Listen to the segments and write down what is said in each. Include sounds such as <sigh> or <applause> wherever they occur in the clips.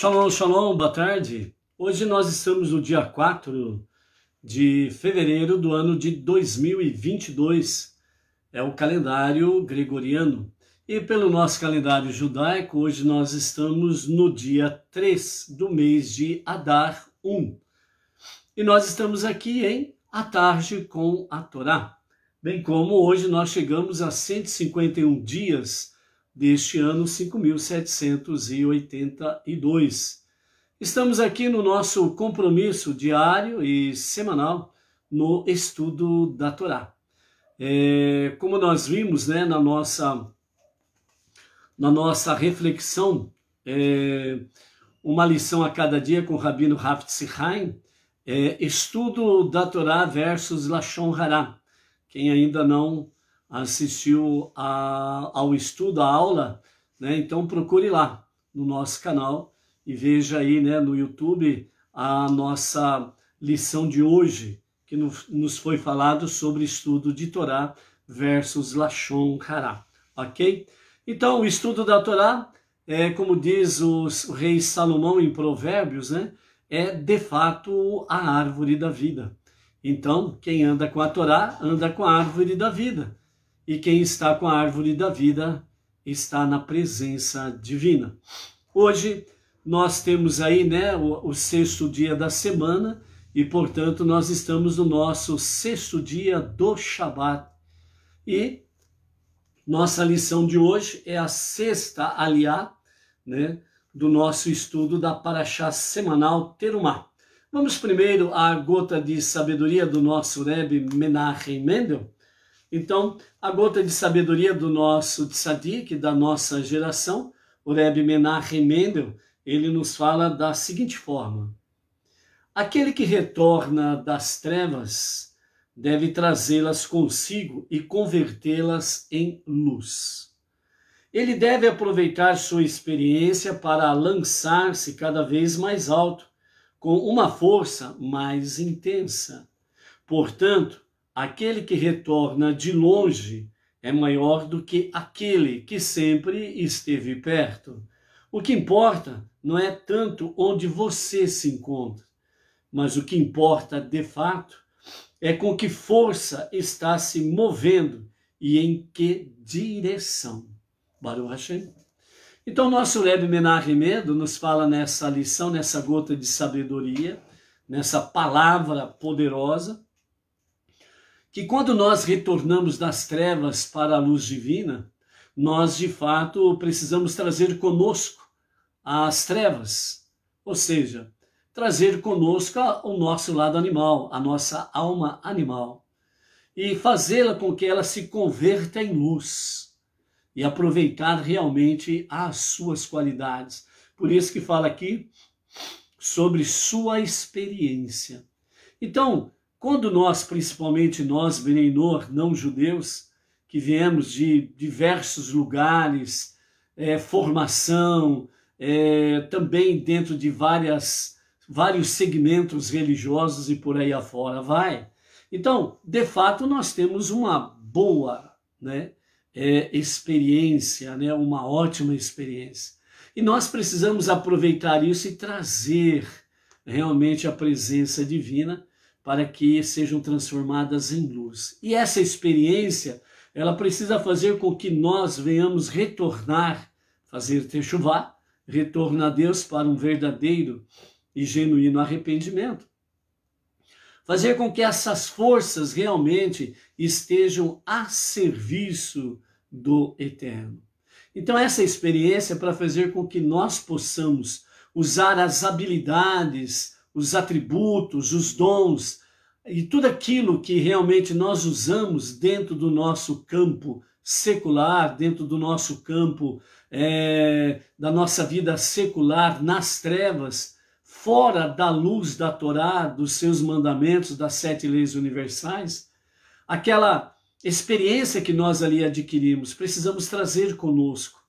Shalom, shalom, boa tarde. Hoje nós estamos no dia 4 de fevereiro do ano de 2022. É o calendário gregoriano. E pelo nosso calendário judaico, hoje nós estamos no dia 3 do mês de Adar 1. E nós estamos aqui em A Tarde com a Torá. Bem como hoje nós chegamos a 151 dias deste ano 5782. Estamos aqui no nosso compromisso diário e semanal no estudo da Torá. É, como nós vimos né, na, nossa, na nossa reflexão, é, uma lição a cada dia com o Rabino Haftzheim, é, estudo da Torá versus Lashon Hará. Quem ainda não assistiu a, ao estudo, à aula, né? Então procure lá no nosso canal e veja aí, né, no YouTube a nossa lição de hoje, que nos foi falado sobre estudo de Torá versus Lachon Hará, ok? Então, o estudo da Torá, é, como diz o rei Salomão em Provérbios, né, é de fato a árvore da vida. Então, quem anda com a Torá, anda com a árvore da vida e quem está com a árvore da vida está na presença divina. Hoje nós temos aí né, o, o, sexto dia da semana e, portanto, nós estamos no nosso sexto dia do Shabat. E nossa lição de hoje é a sexta aliá né, do nosso estudo da Paraxá semanal Terumá. Vamos primeiro à gota de sabedoria do nosso Rebbe Menachem Mendel, então, a gota de sabedoria do nosso tzadik, da nossa geração, o Rebbe Menachem Mendel, ele nos fala da seguinte forma. Aquele que retorna das trevas deve trazê-las consigo e convertê-las em luz. Ele deve aproveitar sua experiência para lançar-se cada vez mais alto, com uma força mais intensa. Portanto, Aquele que retorna de longe é maior do que aquele que sempre esteve perto. O que importa não é tanto onde você se encontra, mas o que importa de fato é com que força está se movendo e em que direção. Baruch Hashem. Então, nosso Rebbe Menachem Medo nos fala nessa lição, nessa gota de sabedoria, nessa palavra poderosa, que quando nós retornamos das trevas para a luz divina, nós de fato precisamos trazer conosco as trevas, ou seja, trazer conosco o nosso lado animal, a nossa alma animal, e fazê-la com que ela se converta em luz e aproveitar realmente as suas qualidades. Por isso que fala aqui sobre sua experiência. Então, quando nós, principalmente nós, Beneinor, não judeus, que viemos de diversos lugares, é, formação, é, também dentro de várias, vários segmentos religiosos e por aí afora, vai. Então, de fato, nós temos uma boa né, é, experiência, né, uma ótima experiência. E nós precisamos aproveitar isso e trazer realmente a presença divina para que sejam transformadas em luz. E essa experiência, ela precisa fazer com que nós venhamos retornar, fazer techuvá, retorno a Deus para um verdadeiro e genuíno arrependimento. Fazer com que essas forças realmente estejam a serviço do Eterno. Então, essa experiência é para fazer com que nós possamos usar as habilidades, os atributos, os dons e tudo aquilo que realmente nós usamos dentro do nosso campo secular, dentro do nosso campo é, da nossa vida secular, nas trevas, fora da luz da Torá, dos seus mandamentos, das sete leis universais, aquela experiência que nós ali adquirimos, precisamos trazer conosco.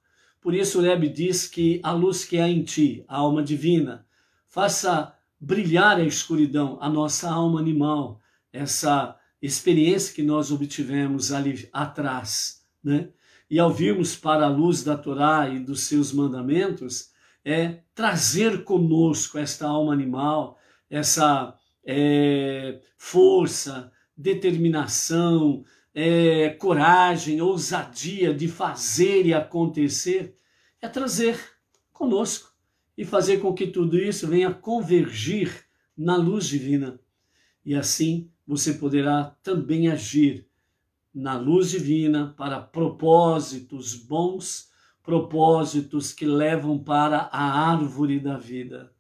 Por isso o Rebbe diz que a luz que há em ti, a alma divina, faça brilhar a escuridão, a nossa alma animal, essa experiência que nós obtivemos ali atrás, né? E ao virmos para a luz da Torá e dos seus mandamentos, é trazer conosco esta alma animal, essa é, força, determinação, é, coragem, ousadia de fazer e acontecer, é trazer conosco e fazer com que tudo isso venha convergir na luz divina. E assim você poderá também agir na luz divina para propósitos bons, propósitos que levam para a árvore da vida.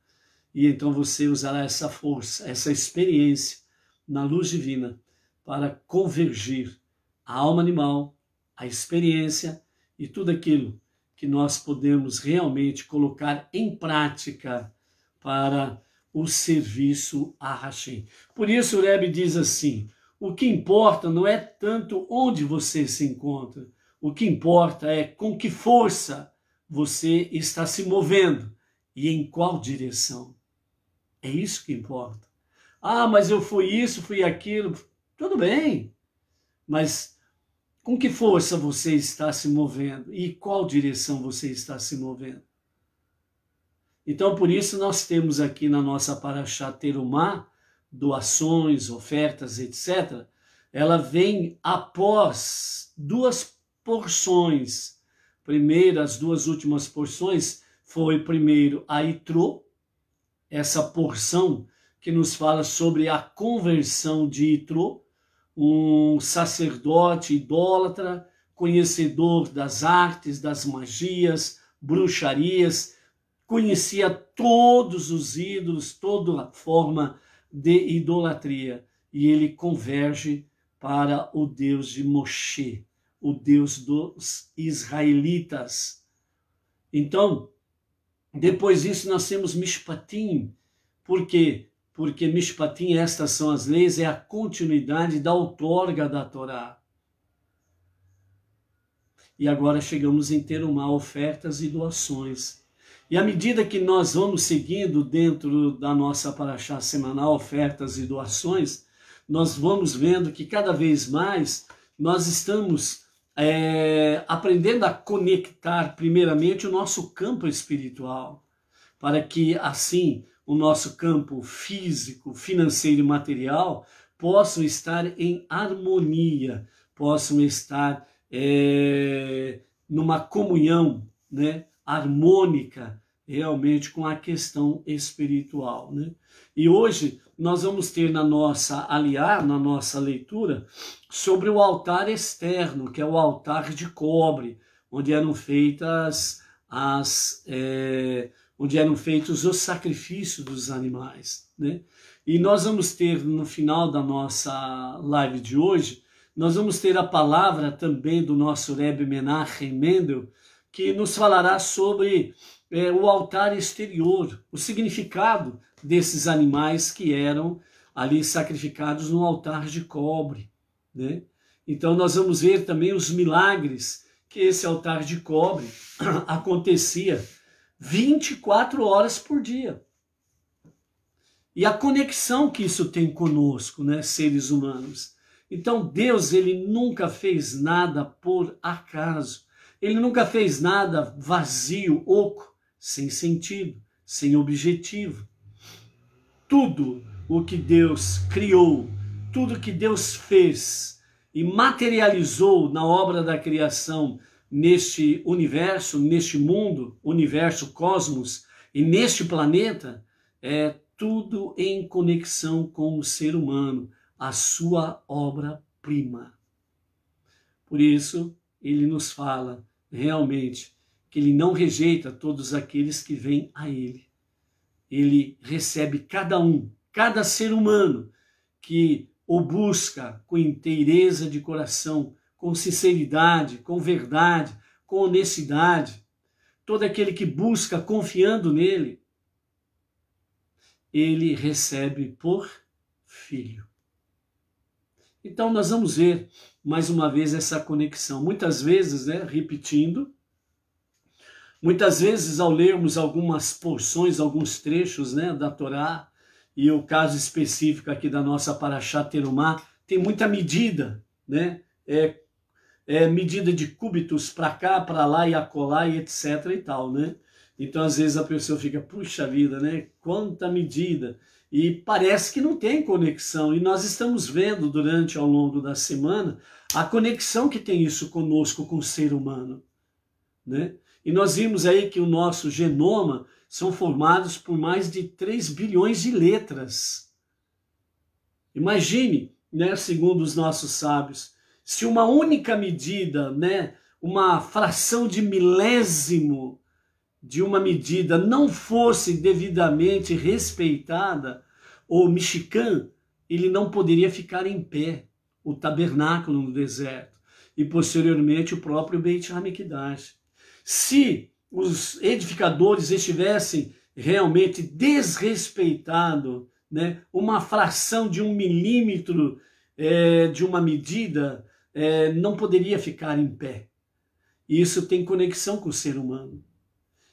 E então você usará essa força, essa experiência na luz divina para convergir a alma animal, a experiência e tudo aquilo que nós podemos realmente colocar em prática para o serviço a Hashem. Por isso o Rebbe diz assim, o que importa não é tanto onde você se encontra, o que importa é com que força você está se movendo e em qual direção. É isso que importa. Ah, mas eu fui isso, fui aquilo. Tudo bem, mas com que força você está se movendo e qual direção você está se movendo? Então, por isso, nós temos aqui na nossa Paraxá Terumá, doações, ofertas, etc., ela vem após duas porções. Primeiro, as duas últimas porções foi primeiro a Itro. essa porção que nos fala sobre a conversão de Itro um sacerdote idólatra, conhecedor das artes, das magias, bruxarias, conhecia todos os ídolos, toda a forma de idolatria, e ele converge para o Deus de Moshe, o Deus dos israelitas. Então, depois disso nós temos Mishpatim, porque porque Mishpatim, estas são as leis, é a continuidade da outorga da Torá. E agora chegamos em uma ofertas e doações. E à medida que nós vamos seguindo dentro da nossa paraxá semanal, ofertas e doações, nós vamos vendo que cada vez mais nós estamos é, aprendendo a conectar primeiramente o nosso campo espiritual, para que assim o nosso campo físico, financeiro e material possam estar em harmonia, possam estar é, numa comunhão né, harmônica realmente com a questão espiritual. Né? E hoje nós vamos ter na nossa aliar, na nossa leitura, sobre o altar externo, que é o altar de cobre, onde eram feitas as, é, onde eram feitos os sacrifícios dos animais. Né? E nós vamos ter no final da nossa live de hoje, nós vamos ter a palavra também do nosso Rebbe Menachem Mendel, que nos falará sobre é, o altar exterior, o significado desses animais que eram ali sacrificados no altar de cobre. Né? Então nós vamos ver também os milagres que esse altar de cobre <clears throat> acontecia 24 horas por dia. E a conexão que isso tem conosco, né, seres humanos. Então Deus, ele nunca fez nada por acaso. Ele nunca fez nada vazio, oco, sem sentido, sem objetivo. Tudo o que Deus criou, tudo que Deus fez e materializou na obra da criação, neste universo, neste mundo, universo, cosmos e neste planeta, é tudo em conexão com o ser humano, a sua obra-prima. Por isso, ele nos fala realmente que ele não rejeita todos aqueles que vêm a ele. Ele recebe cada um, cada ser humano que o busca com inteireza de coração, com sinceridade, com verdade, com honestidade. Todo aquele que busca confiando nele, ele recebe por filho. Então nós vamos ver mais uma vez essa conexão. Muitas vezes, né, repetindo, muitas vezes ao lermos algumas porções, alguns trechos, né, da Torá, e o caso específico aqui da nossa Paraxá Terumá, tem muita medida, né? É, é, medida de cúbitos para cá, para lá e acolá e etc e tal, né? Então, às vezes a pessoa fica, puxa vida, né? Quanta medida! E parece que não tem conexão. E nós estamos vendo durante ao longo da semana a conexão que tem isso conosco, com o ser humano, né? E nós vimos aí que o nosso genoma são formados por mais de 3 bilhões de letras. Imagine, né, segundo os nossos sábios, se uma única medida, né, uma fração de milésimo de uma medida não fosse devidamente respeitada, o mexicano ele não poderia ficar em pé, o tabernáculo no deserto, e posteriormente o próprio Beit HaMikdash. Se os edificadores estivessem realmente desrespeitado né, uma fração de um milímetro é, de uma medida, é, não poderia ficar em pé. E isso tem conexão com o ser humano.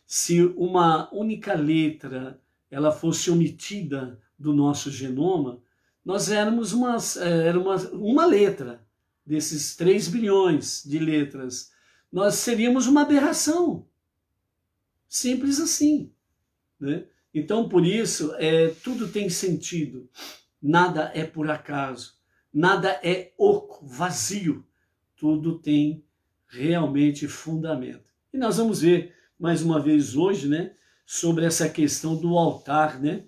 Se uma única letra ela fosse omitida do nosso genoma, nós éramos uma, é, era uma, uma letra desses 3 bilhões de letras. Nós seríamos uma aberração. Simples assim. Né? Então, por isso, é, tudo tem sentido. Nada é por acaso nada é oco, vazio, tudo tem realmente fundamento. E nós vamos ver mais uma vez hoje, né, sobre essa questão do altar, né?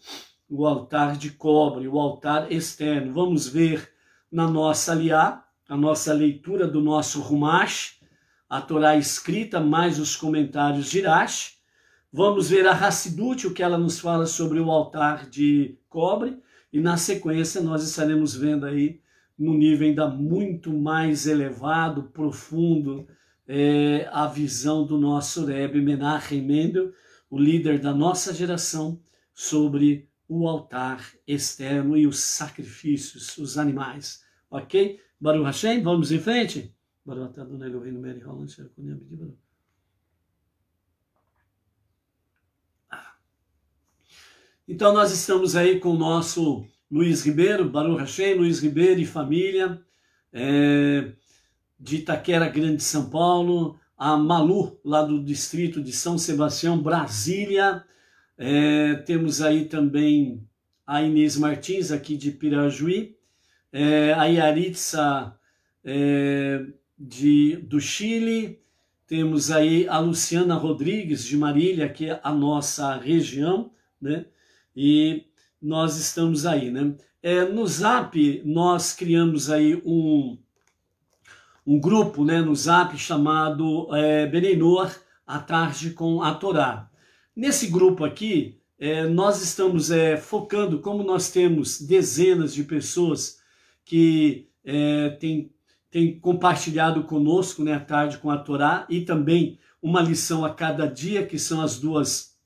O altar de cobre, o altar externo. Vamos ver na nossa aliá, a nossa leitura do nosso Rumash, a Torá escrita, mais os comentários de Irash. Vamos ver a Hassidut, o que ela nos fala sobre o altar de cobre, e na sequência nós estaremos vendo aí num nível ainda muito mais elevado, profundo, é, a visão do nosso Rebbe Menachem Mendel, o líder da nossa geração, sobre o altar externo e os sacrifícios, os animais. Ok? Baruch Hashem, vamos em frente? Baruch Adonai Elohim Mary Holland, Sherkunim ah. Então nós estamos aí com o nosso Luiz Ribeiro, Baruch Hashem, Luiz Ribeiro e família, é, de Itaquera Grande, São Paulo, a Malu, lá do distrito de São Sebastião, Brasília, é, temos aí também a Inês Martins, aqui de Pirajuí, é, a Yaritza é, de, do Chile, temos aí a Luciana Rodrigues de Marília, que é a nossa região, né? E nós estamos aí, né? É, no Zap, nós criamos aí um, um grupo né, no Zap chamado é, Berenor, à tarde com a Torá. Nesse grupo aqui, é, nós estamos é, focando, como nós temos dezenas de pessoas que é, têm tem compartilhado conosco, né, à tarde com a Torá, e também uma lição a cada dia, que são as duas,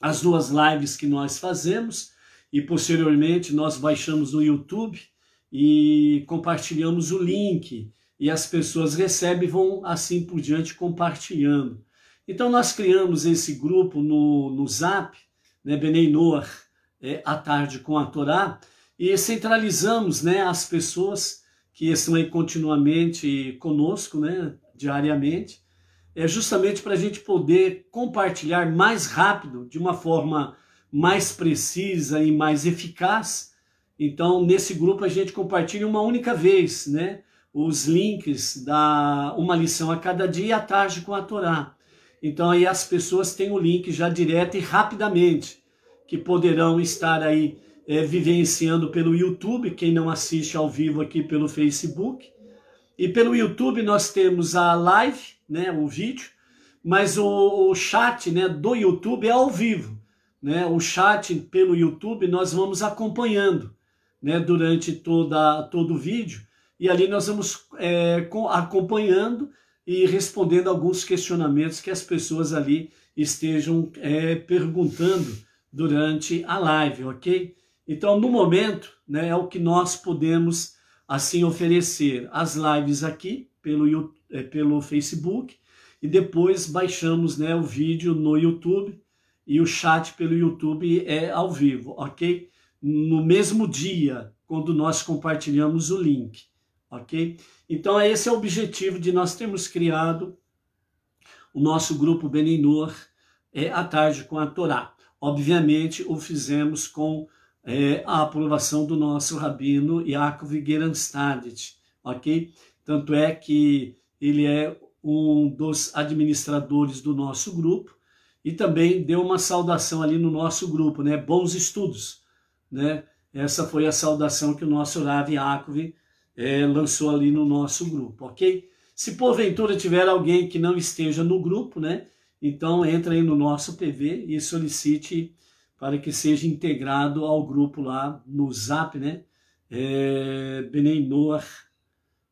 as duas lives que nós fazemos e posteriormente nós baixamos no YouTube e compartilhamos o link e as pessoas recebem vão assim por diante compartilhando. Então nós criamos esse grupo no, no Zap, né, Benei Noah, é, à tarde com a Torá, e centralizamos né, as pessoas que estão aí continuamente conosco, né, diariamente, é justamente para a gente poder compartilhar mais rápido, de uma forma mais precisa e mais eficaz. Então, nesse grupo a gente compartilha uma única vez, né? Os links da uma lição a cada dia à tarde com a Torá. Então aí as pessoas têm o link já direto e rapidamente que poderão estar aí é, vivenciando pelo YouTube, quem não assiste ao vivo aqui pelo Facebook. E pelo YouTube nós temos a live, né, o vídeo, mas o, o chat né, do YouTube é ao vivo né, o chat pelo YouTube, nós vamos acompanhando né, durante toda, todo o vídeo. E ali nós vamos é, acompanhando e respondendo alguns questionamentos que as pessoas ali estejam é, perguntando durante a live, ok? Então, no momento, né, é o que nós podemos assim oferecer as lives aqui pelo, é, pelo Facebook e depois baixamos né, o vídeo no YouTube e o chat pelo YouTube é ao vivo, ok? No mesmo dia, quando nós compartilhamos o link, ok? Então, é esse é o objetivo de nós termos criado o nosso grupo Beninor é, à tarde com a Torá. Obviamente, o fizemos com é, a aprovação do nosso rabino Yaakov Geranstadt, ok? Tanto é que ele é um dos administradores do nosso grupo, e também deu uma saudação ali no nosso grupo, né? Bons estudos, né? Essa foi a saudação que o nosso Rav Yaakov é, lançou ali no nosso grupo, ok? Se porventura tiver alguém que não esteja no grupo, né? Então entra aí no nosso PV e solicite para que seja integrado ao grupo lá no Zap, né? É,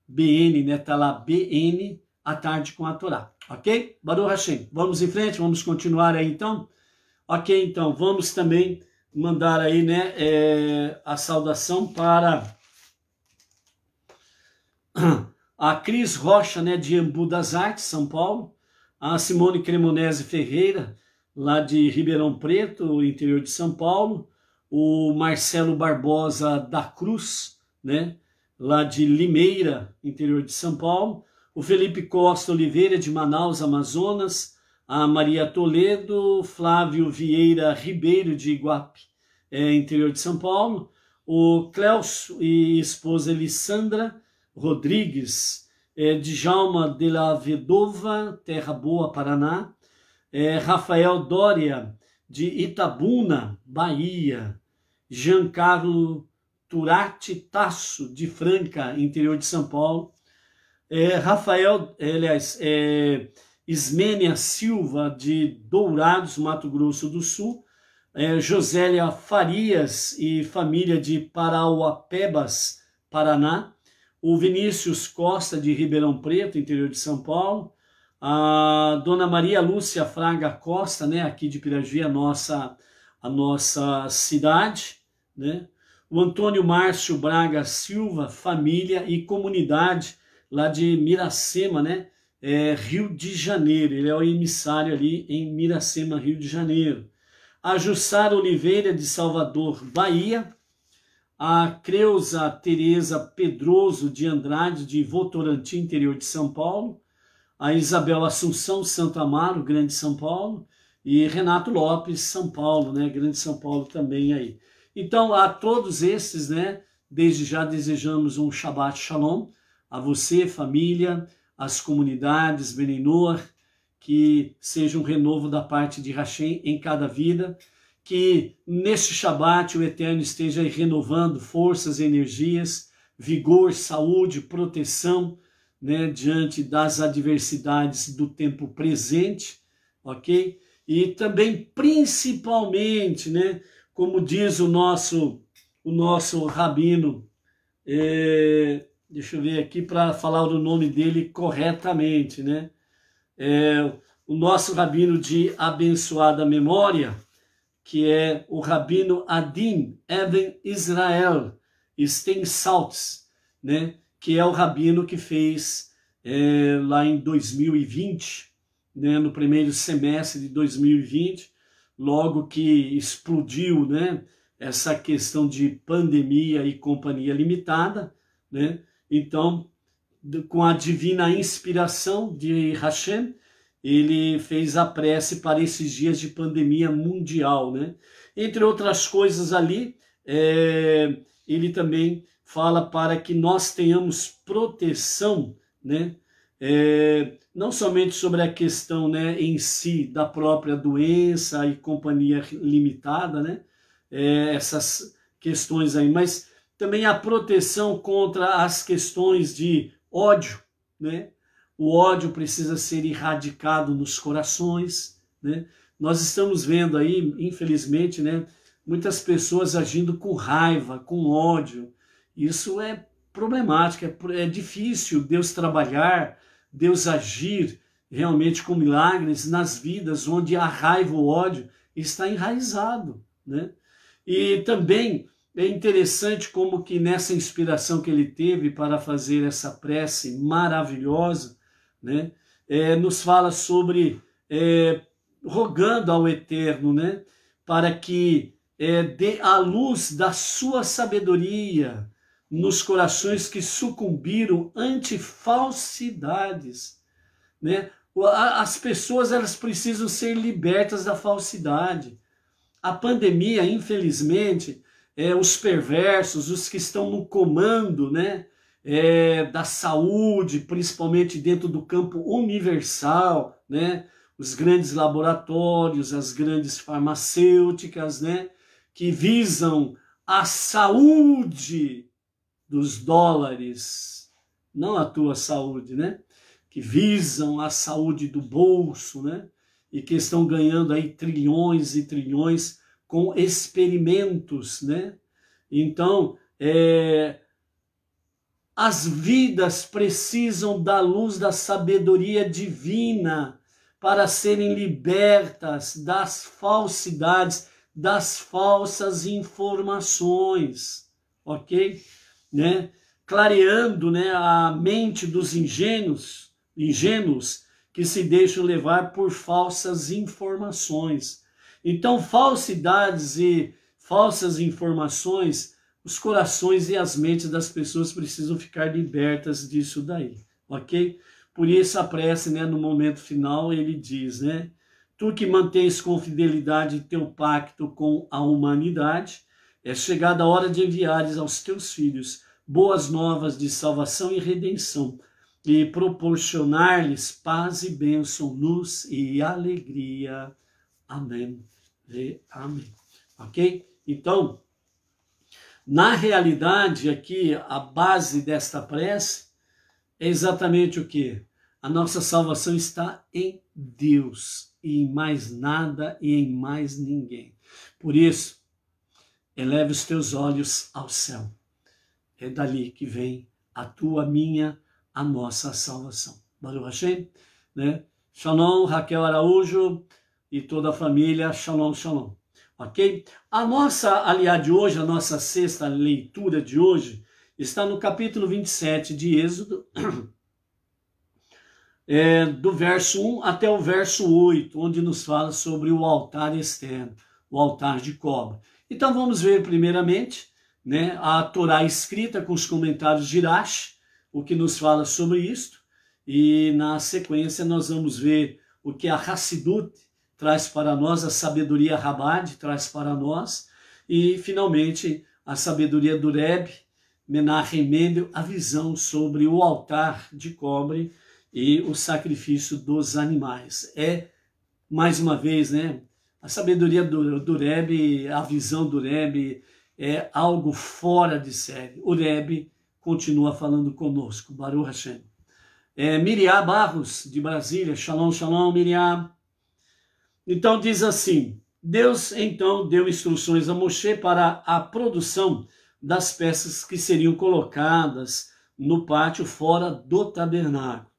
BN, né? Tá lá BN à tarde com a Torá. Ok? Baruch Hashem. Vamos em frente, vamos continuar aí então. Ok, então, vamos também mandar aí né, é, a saudação para <clears throat> a Cris Rocha, né, de Embu das Artes, São Paulo, a Simone Cremonese Ferreira, lá de Ribeirão Preto, interior de São Paulo, o Marcelo Barbosa da Cruz, né, lá de Limeira, interior de São Paulo, o Felipe Costa Oliveira de Manaus, Amazonas, a Maria Toledo, Flávio Vieira Ribeiro de Iguape, é, interior de São Paulo, o cleus e esposa Elissandra Rodrigues, é, Djalma de la Vedova, Terra Boa, Paraná, é, Rafael Dória, de Itabuna, Bahia, Giancarlo Turati Tasso, de Franca, interior de São Paulo, é, Rafael, é, aliás, é, Ismênia Silva, de Dourados, Mato Grosso do Sul. É, Josélia Farias e família de Parauapebas, Paraná. O Vinícius Costa, de Ribeirão Preto, interior de São Paulo. A dona Maria Lúcia Fraga Costa, né, aqui de Pirajuí, a nossa, a nossa cidade. Né? O Antônio Márcio Braga Silva, família e comunidade lá de Miracema, né? É, Rio de Janeiro. Ele é o emissário ali em Miracema, Rio de Janeiro. A Jussara Oliveira, de Salvador, Bahia. A Creuza Tereza Pedroso de Andrade, de Votorantim, interior de São Paulo. A Isabel Assunção, Santo Amaro, Grande São Paulo. E Renato Lopes, São Paulo, né? Grande São Paulo também aí. Então, a todos esses, né? Desde já desejamos um Shabbat Shalom a você, família, as comunidades, beninor que seja um renovo da parte de Hashem em cada vida, que neste Shabat o Eterno esteja renovando forças, energias, vigor, saúde, proteção, né, diante das adversidades do tempo presente, ok? E também, principalmente, né, como diz o nosso, o nosso rabino, é, Deixa eu ver aqui para falar o nome dele corretamente, né? É, o nosso rabino de abençoada memória, que é o rabino Adim Eben Israel Stensaltz, né? Que é o rabino que fez é, lá em 2020, né? No primeiro semestre de 2020, logo que explodiu, né? Essa questão de pandemia e companhia limitada, né? Então, com a divina inspiração de Hashem, ele fez a prece para esses dias de pandemia mundial, né? Entre outras coisas ali, é, ele também fala para que nós tenhamos proteção, né? É, não somente sobre a questão né, em si da própria doença e companhia limitada, né? É, essas questões aí, mas também a proteção contra as questões de ódio, né? O ódio precisa ser erradicado nos corações, né? Nós estamos vendo aí, infelizmente, né, muitas pessoas agindo com raiva, com ódio. Isso é problemático, é, é difícil Deus trabalhar, Deus agir realmente com milagres nas vidas onde a raiva, o ódio está enraizado, né? E também é interessante como que nessa inspiração que ele teve para fazer essa prece maravilhosa, né, é, nos fala sobre é, rogando ao Eterno, né, para que é, dê a luz da sua sabedoria nos corações que sucumbiram ante falsidades, né? As pessoas elas precisam ser libertas da falsidade. A pandemia, infelizmente, é, os perversos, os que estão no comando né, é, da saúde, principalmente dentro do campo universal, né, os grandes laboratórios, as grandes farmacêuticas, né, que visam a saúde dos dólares, não a tua saúde, né? Que visam a saúde do bolso, né? E que estão ganhando aí trilhões e trilhões com experimentos, né? Então, é, as vidas precisam da luz da sabedoria divina para serem libertas das falsidades, das falsas informações, ok? Né? Clareando né, a mente dos ingênuos, ingênuos que se deixam levar por falsas informações. Então, falsidades e falsas informações, os corações e as mentes das pessoas precisam ficar libertas disso daí, ok? Por isso a prece, né, no momento final, ele diz, né? Tu que mantens com fidelidade teu pacto com a humanidade, é chegada a hora de enviares aos teus filhos boas novas de salvação e redenção, e proporcionar-lhes paz e bênção, luz e alegria. Amém. E amém. Ok? Então, na realidade, aqui, a base desta prece é exatamente o que? A nossa salvação está em Deus e em mais nada e em mais ninguém. Por isso, eleve os teus olhos ao céu. É dali que vem a tua, a minha, a nossa salvação. Baruch Hashem, né? Shalom, Raquel Araújo, e toda a família. Shalom, shalom. Ok? A nossa, aliás, de hoje, a nossa sexta leitura de hoje, está no capítulo 27 de Êxodo, <clears throat> é, do verso 1 até o verso 8, onde nos fala sobre o altar externo, o altar de cobra. Então vamos ver primeiramente né, a Torá escrita com os comentários de rashi o que nos fala sobre isto, e na sequência nós vamos ver o que a Hassidut, traz para nós a sabedoria rabad, traz para nós, e finalmente a sabedoria do Reb, Menachem Mendel, a visão sobre o altar de cobre e o sacrifício dos animais. É, mais uma vez, né, a sabedoria do, do Reb, a visão do Reb é algo fora de série. O Reb continua falando conosco, Baruch Hashem. É, Miriam Barros, de Brasília. Shalom, shalom, Miriam. Então diz assim: Deus então deu instruções a Moshe para a produção das peças que seriam colocadas no pátio fora do tabernáculo.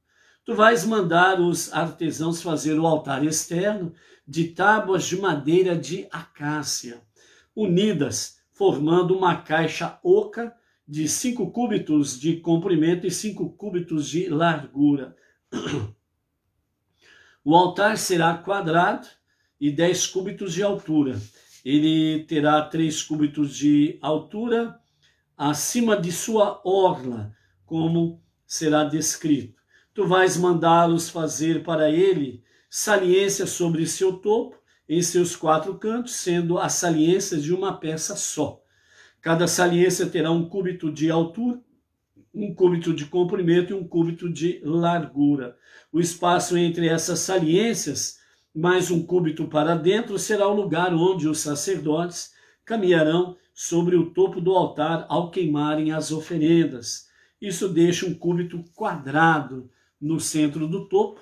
Tu vais mandar os artesãos fazer o altar externo de tábuas de madeira de acácia, unidas, formando uma caixa oca de cinco cúbitos de comprimento e cinco cúbitos de largura. <clears throat> O altar será quadrado e 10 cúbitos de altura. Ele terá 3 cúbitos de altura acima de sua orla, como será descrito. Tu vais mandá-los fazer para ele saliência sobre seu topo, em seus quatro cantos, sendo as saliências de uma peça só. Cada saliência terá um cúbito de altura, um cúbito de comprimento e um cúbito de largura. O espaço entre essas saliências, mais um cúbito para dentro, será o lugar onde os sacerdotes caminharão sobre o topo do altar ao queimarem as oferendas. Isso deixa um cúbito quadrado no centro do topo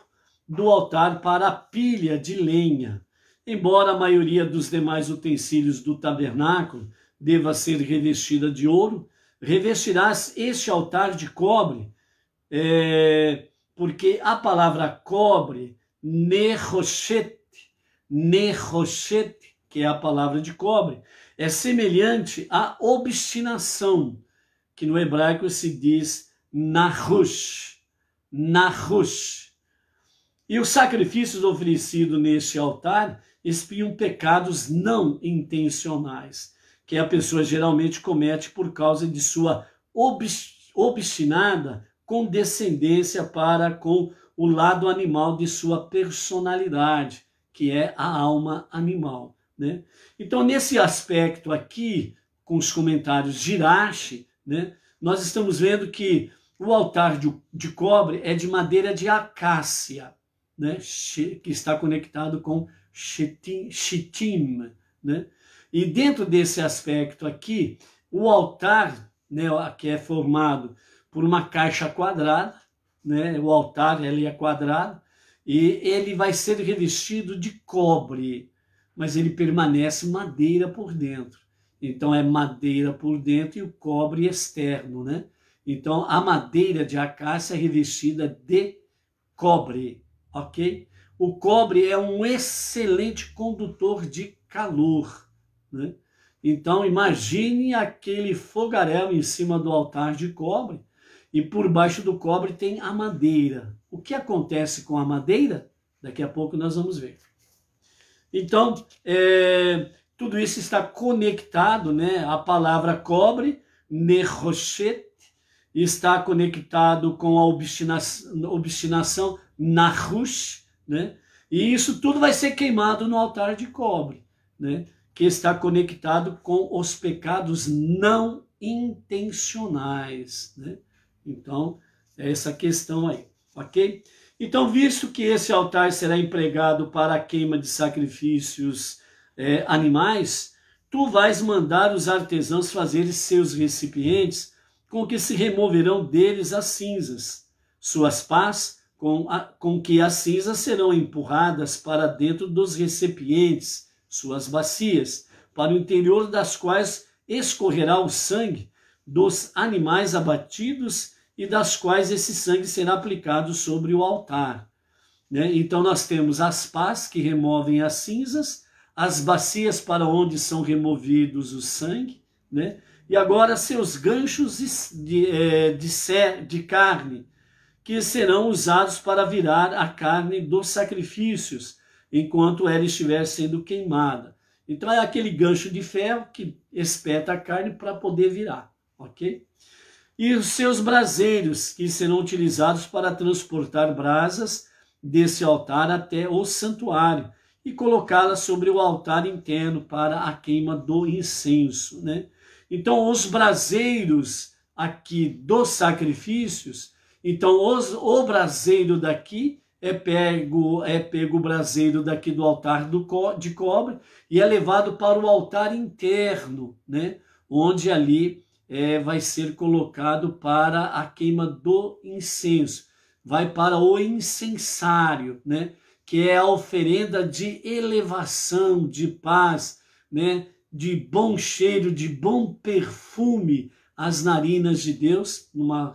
do altar para a pilha de lenha. Embora a maioria dos demais utensílios do tabernáculo deva ser revestida de ouro, revestirás este altar de cobre. É, porque a palavra cobre, nehoshete, nehoshete, que é a palavra de cobre, é semelhante à obstinação, que no hebraico se diz nahush, nahush. E os sacrifícios oferecidos neste altar expiam pecados não intencionais, que a pessoa geralmente comete por causa de sua obstinada condescendência para com o lado animal de sua personalidade, que é a alma animal. Né? Então, nesse aspecto aqui, com os comentários de Irache, né, nós estamos vendo que o altar de, de cobre é de madeira de acácia, né, que está conectado com Chitim. né? E dentro desse aspecto aqui, o altar né, que é formado por uma caixa quadrada, né? o altar ali é quadrado, e ele vai ser revestido de cobre, mas ele permanece madeira por dentro. Então é madeira por dentro e o cobre externo, né? Então a madeira de acácia é revestida de cobre, ok? O cobre é um excelente condutor de calor, né? Então imagine aquele fogaréu em cima do altar de cobre, e por baixo do cobre tem a madeira. O que acontece com a madeira? Daqui a pouco nós vamos ver. Então, é, tudo isso está conectado, né? A palavra cobre, nerrochet, está conectado com a obstinação, obstinação, narush, né? E isso tudo vai ser queimado no altar de cobre, né? Que está conectado com os pecados não intencionais, né? Então, é essa questão aí, ok? Então, visto que esse altar será empregado para a queima de sacrifícios é, animais, tu vais mandar os artesãos fazerem seus recipientes com que se removerão deles as cinzas, suas pás com, a, com que as cinzas serão empurradas para dentro dos recipientes, suas bacias, para o interior das quais escorrerá o sangue, dos animais abatidos e das quais esse sangue será aplicado sobre o altar. Né? Então nós temos as pás que removem as cinzas, as bacias para onde são removidos o sangue, né? e agora seus ganchos de, de, é, de, de carne, que serão usados para virar a carne dos sacrifícios, enquanto ela estiver sendo queimada. Então é aquele gancho de ferro que espeta a carne para poder virar ok? E os seus braseiros, que serão utilizados para transportar brasas desse altar até o santuário e colocá-las sobre o altar interno para a queima do incenso, né? Então, os braseiros aqui dos sacrifícios, então os, o braseiro daqui é pego é pego o braseiro daqui do altar do, de cobre e é levado para o altar interno, né? Onde ali é, vai ser colocado para a queima do incenso, vai para o incensário, né? que é a oferenda de elevação, de paz, né? de bom cheiro, de bom perfume às narinas de Deus, numa,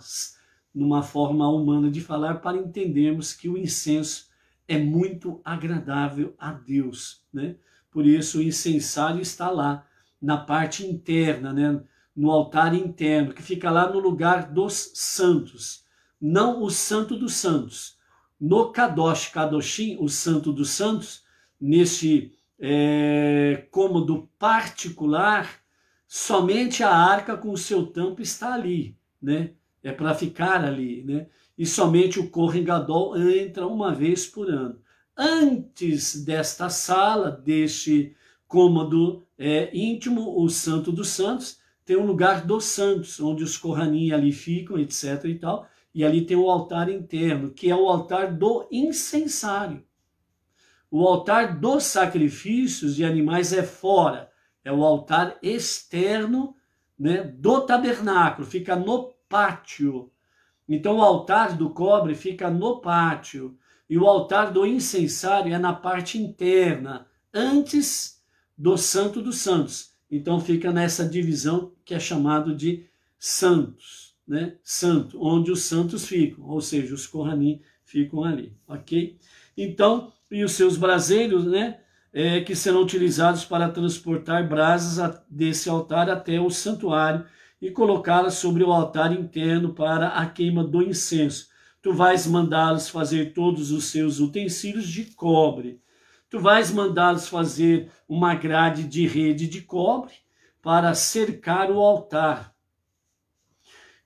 numa forma humana de falar, para entendermos que o incenso é muito agradável a Deus. Né? Por isso o incensário está lá, na parte interna, né? no altar interno, que fica lá no lugar dos santos, não o santo dos santos. No Kadosh, Kadoshim, o santo dos santos, neste é, cômodo particular, somente a arca com o seu tampo está ali, né? É para ficar ali, né? E somente o corregador entra uma vez por ano. Antes desta sala, deste cômodo é, íntimo, o Santo dos Santos, tem o lugar dos santos, onde os Kohanim ali ficam, etc. e tal. E ali tem o altar interno, que é o altar do incensário. O altar dos sacrifícios de animais é fora, é o altar externo né, do tabernáculo, fica no pátio. Então o altar do cobre fica no pátio e o altar do incensário é na parte interna, antes do Santo dos Santos. Então fica nessa divisão que é chamado de santos, né? Santo, onde os santos ficam, ou seja, os Kohanim ficam ali, ok? Então, e os seus braseiros, né? É, que serão utilizados para transportar brasas desse altar até o santuário e colocá-las sobre o altar interno para a queima do incenso. Tu vais mandá-los fazer todos os seus utensílios de cobre, Tu vais mandá-los fazer uma grade de rede de cobre para cercar o altar,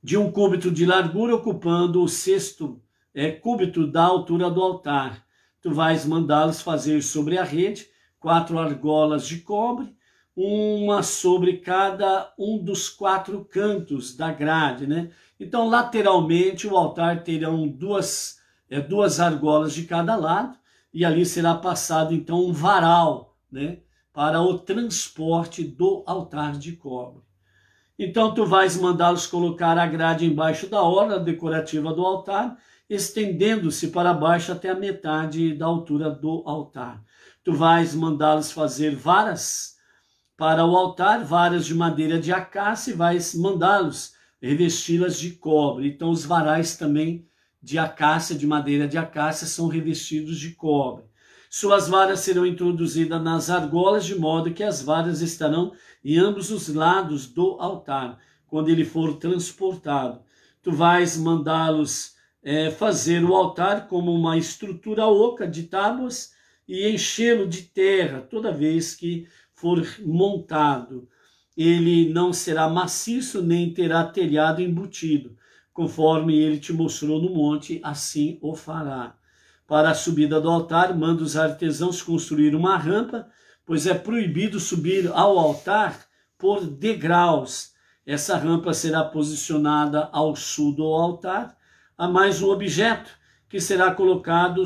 de um cúbito de largura, ocupando o sexto é, cúbito da altura do altar. Tu vais mandá-los fazer sobre a rede quatro argolas de cobre, uma sobre cada um dos quatro cantos da grade, né? Então, lateralmente, o altar terão duas, é, duas argolas de cada lado, e ali será passado então um varal, né, para o transporte do altar de cobre. Então tu vais mandá-los colocar a grade embaixo da orla decorativa do altar, estendendo-se para baixo até a metade da altura do altar. Tu vais mandá-los fazer varas para o altar, varas de madeira de acácia, e vais mandá-los revesti-las de cobre. Então os varais também de acácia, de madeira de acácia, são revestidos de cobre. Suas varas serão introduzidas nas argolas, de modo que as varas estarão em ambos os lados do altar, quando ele for transportado. Tu vais mandá-los é, fazer o altar como uma estrutura oca de tábuas e enchê-lo de terra toda vez que for montado. Ele não será maciço nem terá telhado embutido Conforme ele te mostrou no monte, assim o fará. Para a subida do altar, manda os artesãos construir uma rampa, pois é proibido subir ao altar por degraus. Essa rampa será posicionada ao sul do altar. Há mais um objeto que será colocado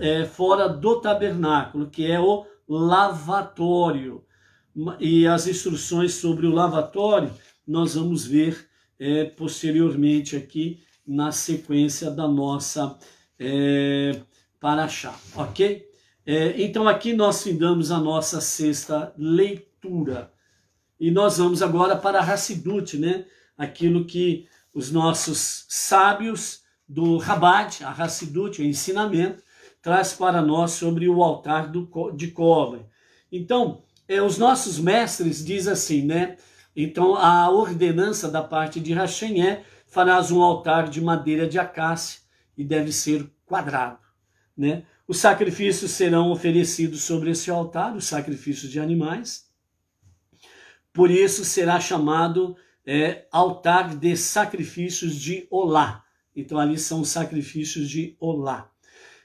é, fora do tabernáculo, que é o lavatório. E as instruções sobre o lavatório nós vamos ver é, posteriormente aqui na sequência da nossa é, paraxá, ok? É, então aqui nós findamos a nossa sexta leitura. E nós vamos agora para Hassidut, né? Aquilo que os nossos sábios do Rabat, a Hassidut, o ensinamento, traz para nós sobre o altar do, de cobre. Então, é, os nossos mestres dizem assim, né? Então, a ordenança da parte de Hashem é: farás um altar de madeira de acácia e deve ser quadrado. Né? Os sacrifícios serão oferecidos sobre esse altar, os sacrifícios de animais. Por isso será chamado é, altar de sacrifícios de Olá. Então ali são os sacrifícios de Olá.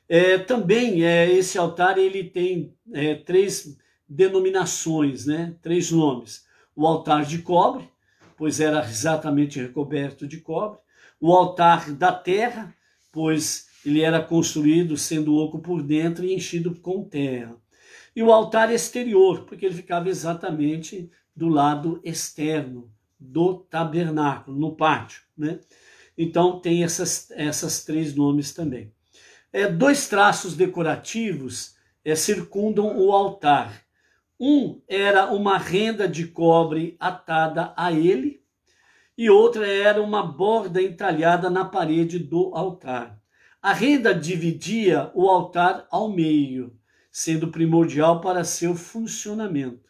É, também é, esse altar ele tem é, três denominações, né? três nomes o altar de cobre, pois era exatamente recoberto de cobre, o altar da terra, pois ele era construído sendo oco por dentro e enchido com terra. E o altar exterior, porque ele ficava exatamente do lado externo do tabernáculo, no pátio, né? Então tem essas, essas três nomes também. É, dois traços decorativos é, circundam o altar um era uma renda de cobre atada a ele, e outra era uma borda entalhada na parede do altar. A renda dividia o altar ao meio, sendo primordial para seu funcionamento,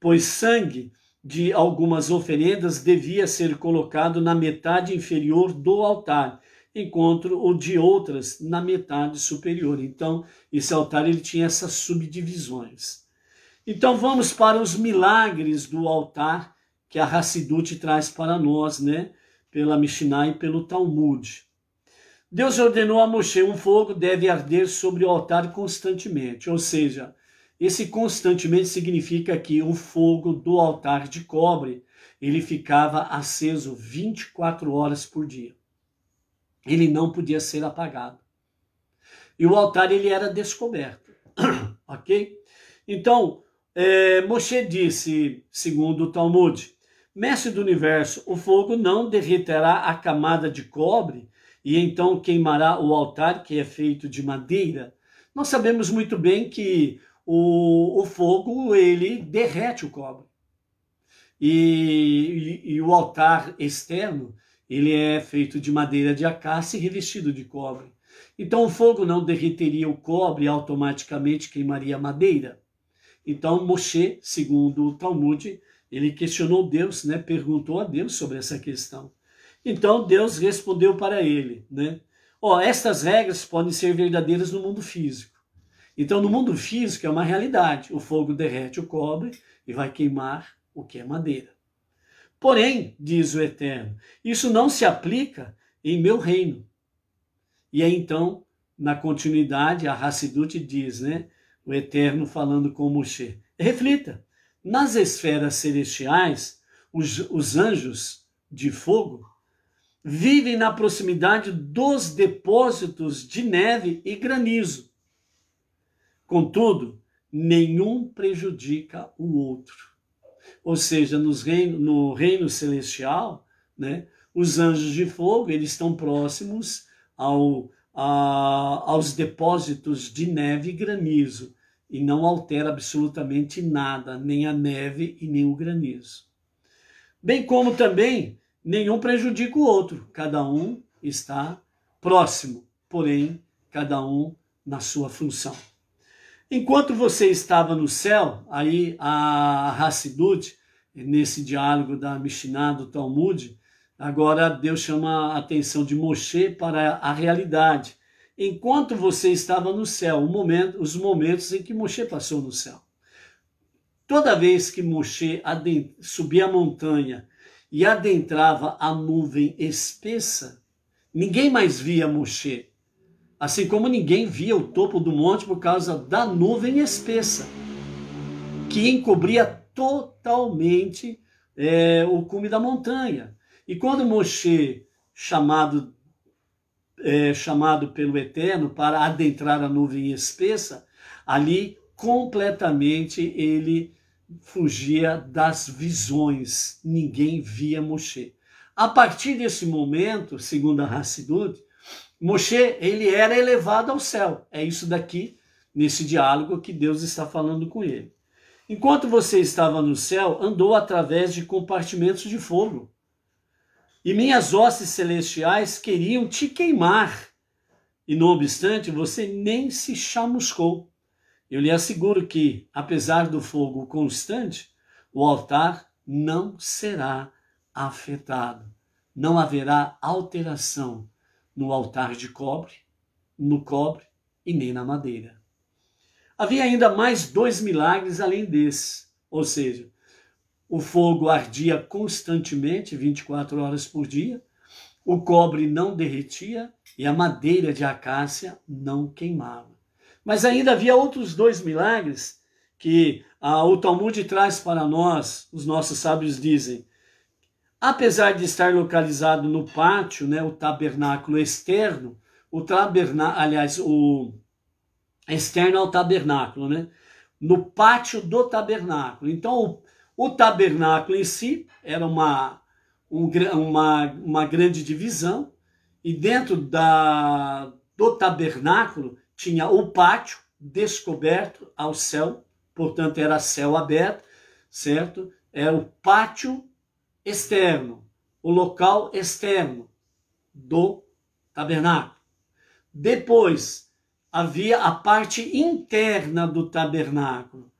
pois sangue de algumas oferendas devia ser colocado na metade inferior do altar, enquanto o de outras na metade superior. Então, esse altar ele tinha essas subdivisões. Então vamos para os milagres do altar que a Hassidut traz para nós, né? Pela Mishnah e pelo Talmud. Deus ordenou a Moshe, um fogo deve arder sobre o altar constantemente, ou seja, esse constantemente significa que o fogo do altar de cobre, ele ficava aceso 24 horas por dia. Ele não podia ser apagado. E o altar ele era descoberto, <clears throat> ok? Então, é, Moshe disse, segundo o Talmud, mestre do universo, o fogo não derreterá a camada de cobre e então queimará o altar que é feito de madeira. Nós sabemos muito bem que o, o fogo ele derrete o cobre. E, e, e, o altar externo ele é feito de madeira de acácia e revestido de cobre. Então o fogo não derreteria o cobre automaticamente queimaria a madeira. Então Moshe, segundo o Talmud, ele questionou Deus, né? Perguntou a Deus sobre essa questão. Então Deus respondeu para ele, né? Ó, oh, estas regras podem ser verdadeiras no mundo físico. Então no mundo físico é uma realidade. O fogo derrete o cobre e vai queimar o que é madeira. Porém, diz o Eterno, isso não se aplica em meu reino. E aí então, na continuidade, a Hassidut diz, né? o Eterno falando com Moshe. Reflita: nas esferas celestiais, os, os anjos de fogo vivem na proximidade dos depósitos de neve e granizo. Contudo, nenhum prejudica o outro. Ou seja, nos reino, no reino celestial, né, os anjos de fogo eles estão próximos ao a, aos depósitos de neve e granizo e não altera absolutamente nada, nem a neve e nem o granizo. Bem como também nenhum prejudica o outro, cada um está próximo, porém cada um na sua função. Enquanto você estava no céu, aí a Hassidut, nesse diálogo da Mishnah do Talmud, Agora Deus chama a atenção de Moshe para a realidade. Enquanto você estava no céu, momento, os momentos em que Moshe passou no céu. Toda vez que Moshe subia a montanha e adentrava a nuvem espessa, ninguém mais via Moshe. Assim como ninguém via o topo do monte por causa da nuvem espessa, que encobria totalmente é, o cume da montanha. E quando Moshe, chamado, é, chamado pelo Eterno para adentrar a nuvem espessa, ali completamente ele fugia das visões, ninguém via Moshe. A partir desse momento, segundo a Hassidut, Moshe ele era elevado ao céu. É isso daqui, nesse diálogo que Deus está falando com ele. Enquanto você estava no céu, andou através de compartimentos de fogo e minhas hostes celestiais queriam te queimar, e não obstante, você nem se chamuscou. Eu lhe asseguro que, apesar do fogo constante, o altar não será afetado. Não haverá alteração no altar de cobre, no cobre e nem na madeira. Havia ainda mais dois milagres além desse, ou seja, o fogo ardia constantemente, 24 horas por dia, o cobre não derretia e a madeira de acácia não queimava. Mas ainda havia outros dois milagres que ah, o Talmud traz para nós, os nossos sábios dizem. Apesar de estar localizado no pátio, né, o tabernáculo externo, o tabernáculo, aliás, o externo ao tabernáculo, né? No pátio do tabernáculo. Então, o tabernáculo em si era uma, um, uma, uma grande divisão, e dentro da, do tabernáculo tinha o pátio descoberto ao céu, portanto era céu aberto, certo? Era é o pátio externo, o local externo do tabernáculo. Depois havia a parte interna do tabernáculo,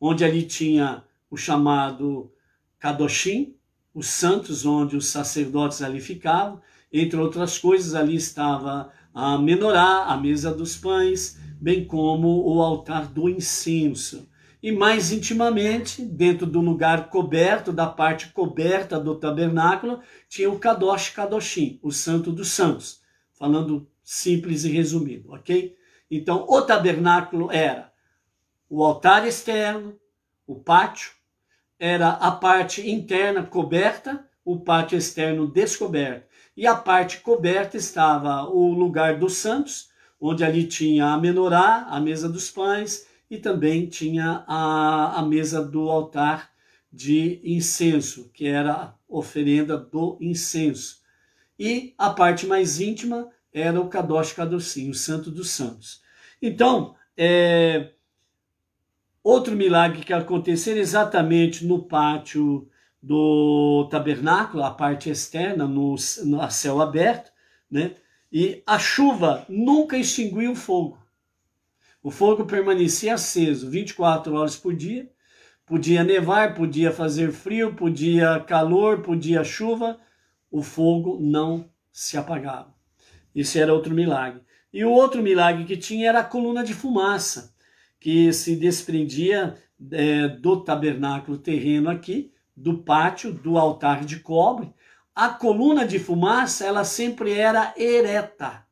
onde ali tinha o chamado Kadoshim, os santos onde os sacerdotes ali ficavam. Entre outras coisas, ali estava a menorá, a mesa dos pães, bem como o altar do incenso. E mais intimamente, dentro do lugar coberto, da parte coberta do tabernáculo, tinha o Kadosh Kadoshim, o santo dos santos. Falando simples e resumido, ok? Então, o tabernáculo era o altar externo, o pátio, era a parte interna coberta, o pátio externo descoberto. E a parte coberta estava o lugar dos santos, onde ali tinha a menorá, a mesa dos pães, e também tinha a, a mesa do altar de incenso, que era a oferenda do incenso. E a parte mais íntima era o Kadosh Kadoshim, o Santo dos Santos. Então, é, Outro milagre que aconteceu exatamente no pátio do tabernáculo, a parte externa, no, no céu aberto, né? E a chuva nunca extinguiu o fogo. O fogo permanecia aceso 24 horas por dia. Podia nevar, podia fazer frio, podia calor, podia chuva. O fogo não se apagava. Esse era outro milagre. E o outro milagre que tinha era a coluna de fumaça que se desprendia é, do tabernáculo terreno aqui, do pátio, do altar de cobre. A coluna de fumaça, ela sempre era ereta,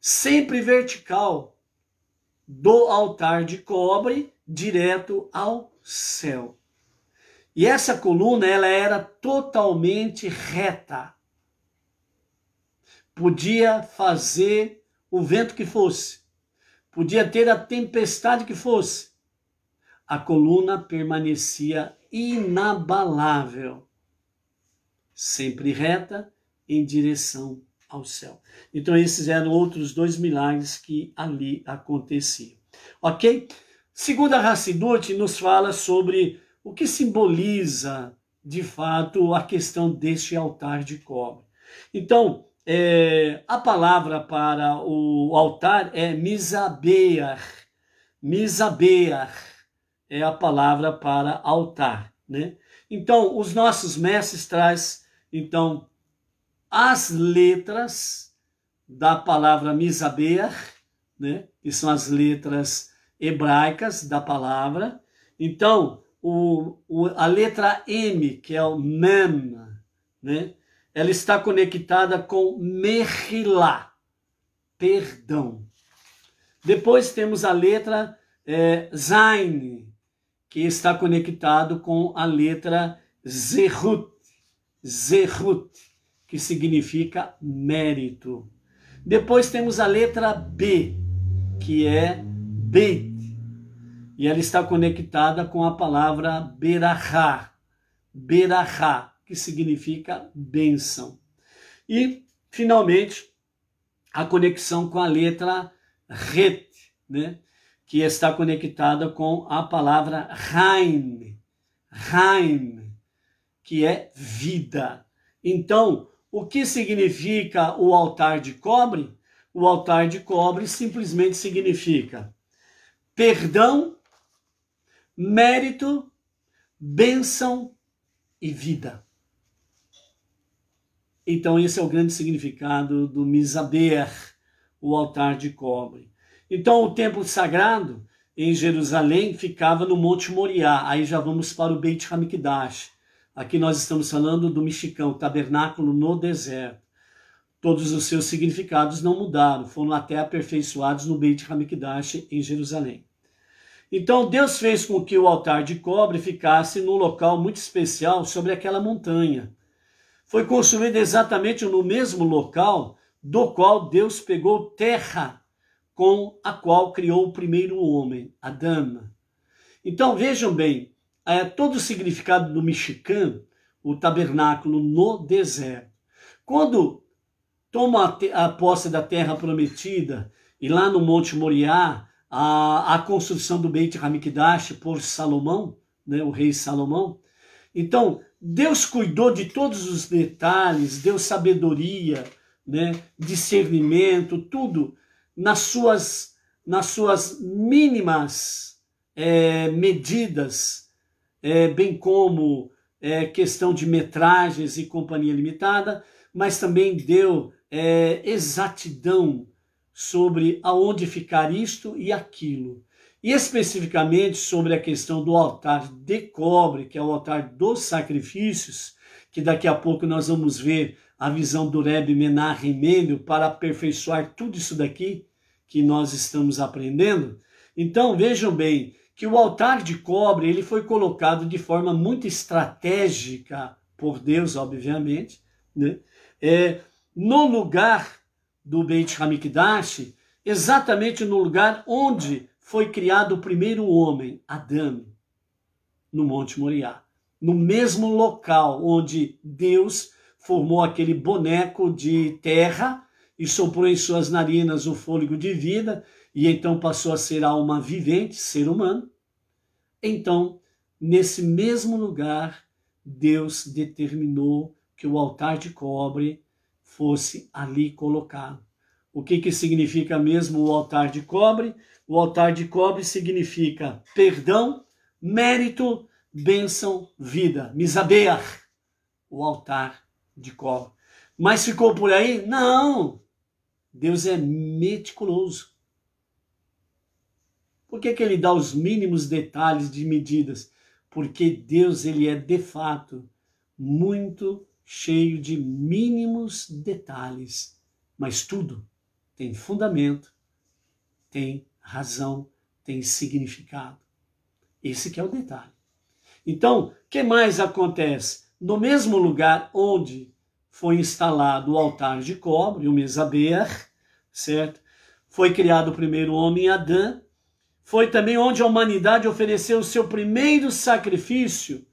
sempre vertical, do altar de cobre direto ao céu. E essa coluna, ela era totalmente reta. Podia fazer o vento que fosse, Podia ter a tempestade que fosse, a coluna permanecia inabalável, sempre reta em direção ao céu. Então, esses eram outros dois milagres que ali aconteciam. Ok? Segunda Hassidut nos fala sobre o que simboliza, de fato, a questão deste altar de cobre. Então, é, a palavra para o altar é misabear. Misabear é a palavra para altar, né? Então, os nossos mestres traz então as letras da palavra misabear, né? Que são as letras hebraicas da palavra. Então, o, o a letra M, que é o mem, né? ela está conectada com Mehilá, perdão. Depois temos a letra é, Zain, que está conectado com a letra Zerut, Zerut, que significa mérito. Depois temos a letra B, que é Beit, e ela está conectada com a palavra Berahá, Berahá, que significa bênção. E, finalmente, a conexão com a letra ret, né? que está conectada com a palavra Rhein, Rhein, que é vida. Então, o que significa o altar de cobre? O altar de cobre simplesmente significa perdão, mérito, bênção e vida. Então, esse é o grande significado do Misaber, o altar de cobre. Então, o templo sagrado em Jerusalém ficava no Monte Moriá. Aí já vamos para o Beit Hamikdash. Aqui nós estamos falando do mexicão, tabernáculo no deserto. Todos os seus significados não mudaram, foram até aperfeiçoados no Beit Hamikdash em Jerusalém. Então Deus fez com que o altar de cobre ficasse num local muito especial sobre aquela montanha foi construído exatamente no mesmo local do qual Deus pegou terra com a qual criou o primeiro homem, Adão. Então vejam bem, é todo o significado do mexicano, o tabernáculo no deserto. Quando toma a, a posse da terra prometida e lá no Monte Moriá, a, a construção do Beit Hamikdash por Salomão, né, o rei Salomão, então, Deus cuidou de todos os detalhes, deu sabedoria, né, discernimento, tudo nas suas, nas suas mínimas é, medidas, é, bem como é, questão de metragens e companhia limitada, mas também deu é, exatidão sobre aonde ficar isto e aquilo. E especificamente sobre a questão do altar de cobre, que é o altar dos sacrifícios, que daqui a pouco nós vamos ver a visão do Rebbe Menachem Mendel para aperfeiçoar tudo isso daqui que nós estamos aprendendo. Então vejam bem que o altar de cobre ele foi colocado de forma muito estratégica por Deus, obviamente, né? é, no lugar do Beit Hamikdash, exatamente no lugar onde foi criado o primeiro homem, Adão, no Monte Moriá, no mesmo local onde Deus formou aquele boneco de terra e soprou em suas narinas o fôlego de vida e então passou a ser alma vivente, ser humano. Então, nesse mesmo lugar, Deus determinou que o altar de cobre fosse ali colocado. O que, que significa mesmo o altar de cobre? O altar de cobre significa perdão, mérito, bênção, vida. Misabear, o altar de cobre. Mas ficou por aí? Não! Deus é meticuloso. Por que, que ele dá os mínimos detalhes de medidas? Porque Deus ele é de fato muito cheio de mínimos detalhes, mas tudo tem fundamento, tem razão, tem significado. Esse que é o detalhe. Então, que mais acontece? No mesmo lugar onde foi instalado o altar de cobre, o mesaber, certo? Foi criado o primeiro homem, Adão. Foi também onde a humanidade ofereceu o seu primeiro sacrifício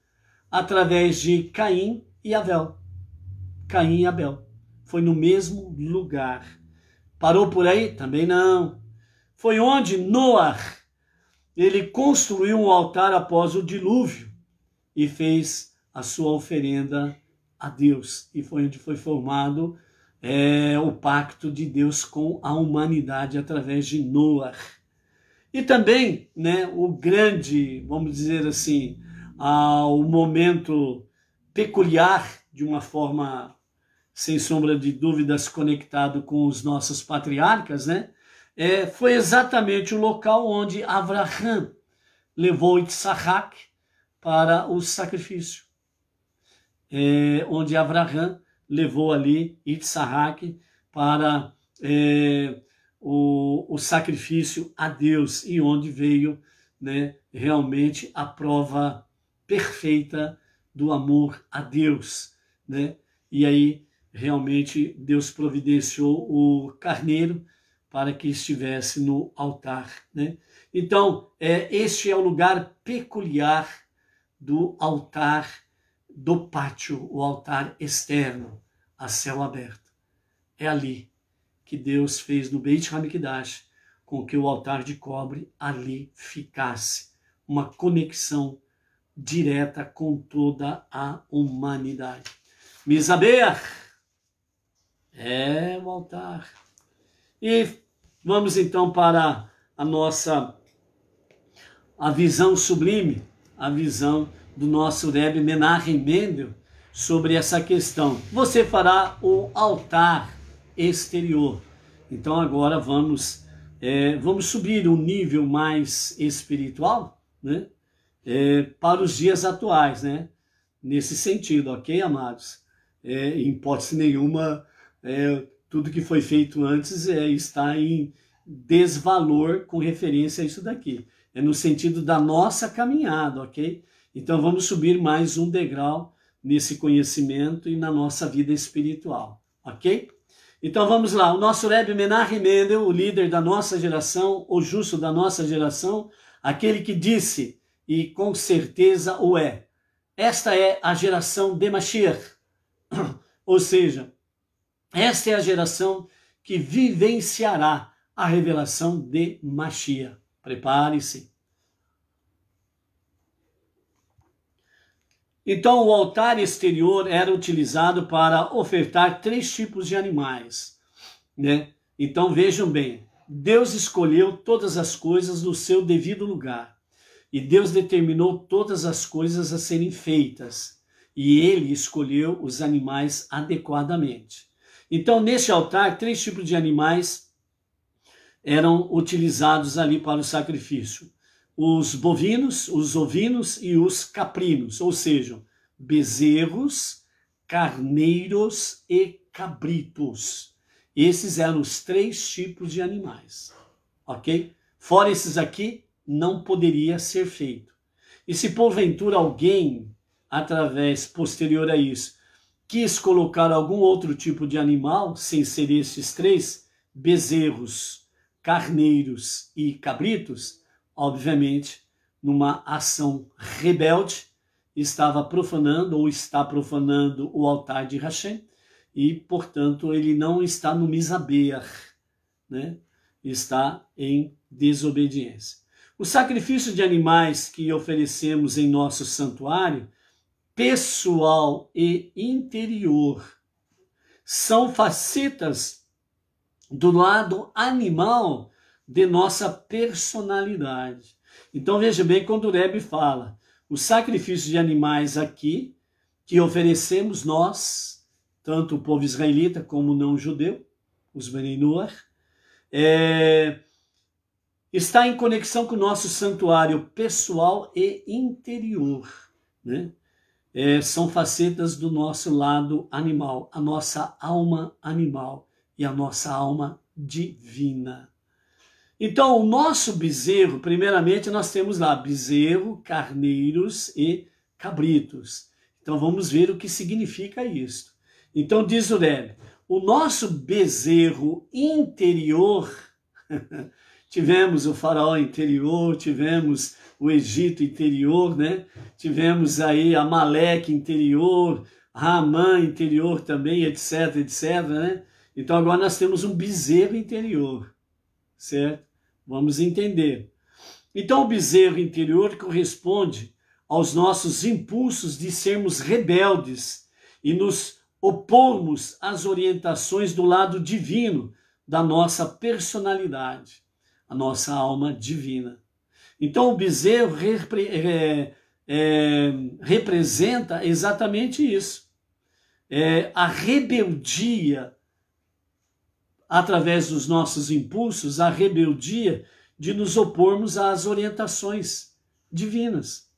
através de Caim e Abel. Caim e Abel. Foi no mesmo lugar Parou por aí? Também não. Foi onde Noar ele construiu um altar após o dilúvio e fez a sua oferenda a Deus. E foi onde foi formado é, o pacto de Deus com a humanidade através de Noar. E também né, o grande, vamos dizer assim, ah, o momento peculiar, de uma forma sem sombra de dúvidas conectado com os nossos patriarcas, né? É, foi exatamente o local onde Abraham levou Isaac para o sacrifício. É, onde Abraham levou ali Isaac para é, o, o, sacrifício a Deus e onde veio né, realmente a prova perfeita do amor a Deus. Né? E aí realmente Deus providenciou o carneiro para que estivesse no altar. Né? Então, é, este é o lugar peculiar do altar do pátio, o altar externo, a céu aberto. É ali que Deus fez no Beit Hamikdash com que o altar de cobre ali ficasse, uma conexão direta com toda a humanidade. Misaber! É o altar. E vamos então para a nossa a visão sublime, a visão do nosso Rebbe Menachem Mendel sobre essa questão. Você fará o altar exterior. Então agora vamos é, vamos subir um nível mais espiritual, né? É, para os dias atuais, né? Nesse sentido, ok, amados? É, em hipótese nenhuma é, tudo que foi feito antes é, está em desvalor com referência a isso daqui. É no sentido da nossa caminhada, ok? Então vamos subir mais um degrau nesse conhecimento e na nossa vida espiritual, ok? Então vamos lá, o nosso Rebbe Menachem Mendel, o líder da nossa geração, o justo da nossa geração, aquele que disse, e com certeza o é, esta é a geração de Mashiach, <clears throat> ou seja, esta é a geração que vivenciará a revelação de Machia. Prepare-se. Então, o altar exterior era utilizado para ofertar três tipos de animais. Né? Então, vejam bem: Deus escolheu todas as coisas no seu devido lugar. E Deus determinou todas as coisas a serem feitas. E ele escolheu os animais adequadamente. Então, neste altar, três tipos de animais eram utilizados ali para o sacrifício: os bovinos, os ovinos e os caprinos, ou seja, bezerros, carneiros e cabritos. Esses eram os três tipos de animais, ok? Fora esses aqui, não poderia ser feito. E se porventura alguém, através posterior a isso, quis colocar algum outro tipo de animal, sem ser esses três, bezerros, carneiros e cabritos, obviamente, numa ação rebelde, estava profanando ou está profanando o altar de Hashem, e, portanto, ele não está no misaber, né? está em desobediência. O sacrifício de animais que oferecemos em nosso santuário pessoal e interior. São facetas do lado animal de nossa personalidade. Então veja bem quando o Rebbe fala, o sacrifício de animais aqui que oferecemos nós, tanto o povo israelita como o não judeu, os Beninuar, é, está em conexão com o nosso santuário pessoal e interior. Né? é, são facetas do nosso lado animal, a nossa alma animal e a nossa alma divina. Então, o nosso bezerro, primeiramente, nós temos lá bezerro, carneiros e cabritos. Então, vamos ver o que significa isso. Então, diz o Rebbe, o nosso bezerro interior, <laughs> tivemos o faraó interior, tivemos o Egito interior, né? Tivemos aí Amaleque interior, Ramã interior também, etc, etc, né? Então agora nós temos um bezerro interior, certo? Vamos entender. Então o bezerro interior corresponde aos nossos impulsos de sermos rebeldes e nos opormos às orientações do lado divino da nossa personalidade, a nossa alma divina. Então o bezerro repre, é, é, representa exatamente isso. É, a rebeldia, através dos nossos impulsos, a rebeldia de nos opormos às orientações divinas.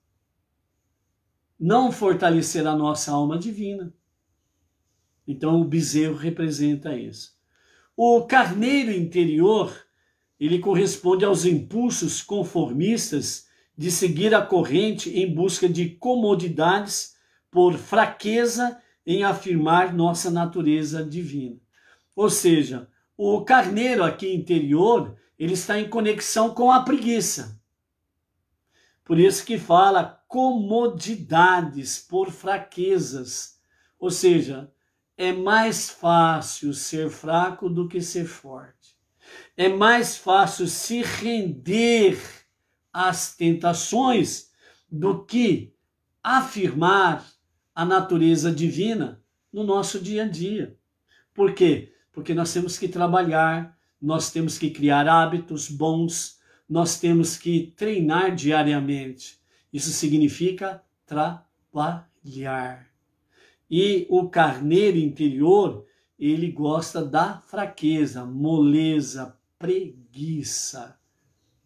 Não fortalecer a nossa alma divina. Então o bezerro representa isso. O carneiro interior ele corresponde aos impulsos conformistas de seguir a corrente em busca de comodidades por fraqueza em afirmar nossa natureza divina. Ou seja, o carneiro aqui interior, ele está em conexão com a preguiça. Por isso que fala comodidades por fraquezas. Ou seja, é mais fácil ser fraco do que ser forte é mais fácil se render às tentações do que afirmar a natureza divina no nosso dia a dia. Por quê? Porque nós temos que trabalhar, nós temos que criar hábitos bons, nós temos que treinar diariamente. Isso significa trabalhar. E o carneiro interior, ele gosta da fraqueza, moleza, preguiça.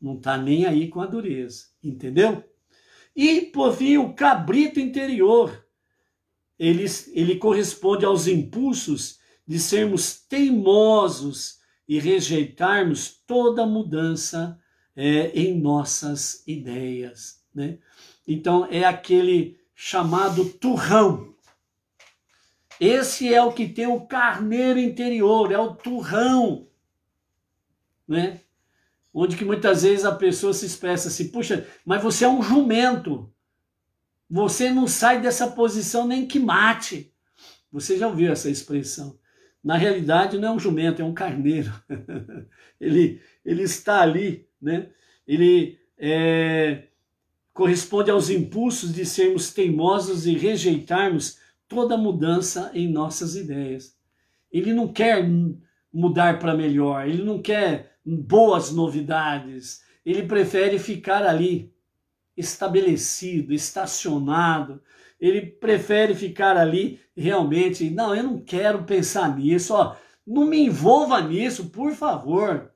Não está nem aí com a dureza, entendeu? E, por fim, o cabrito interior. Ele, ele corresponde aos impulsos de sermos teimosos e rejeitarmos toda mudança é, em nossas ideias. Né? Então, é aquele chamado turrão esse é o que tem o carneiro interior, é o turrão, né? Onde que muitas vezes a pessoa se expressa assim, puxa, mas você é um jumento. Você não sai dessa posição nem que mate. Você já ouviu essa expressão? Na realidade, não é um jumento, é um carneiro. <laughs> ele, ele está ali, né? Ele é, corresponde aos impulsos de sermos teimosos e rejeitarmos toda mudança em nossas ideias. Ele não quer mudar para melhor, ele não quer boas novidades, ele prefere ficar ali, estabelecido, estacionado. Ele prefere ficar ali realmente. Não, eu não quero pensar nisso, ó. Não me envolva nisso, por favor.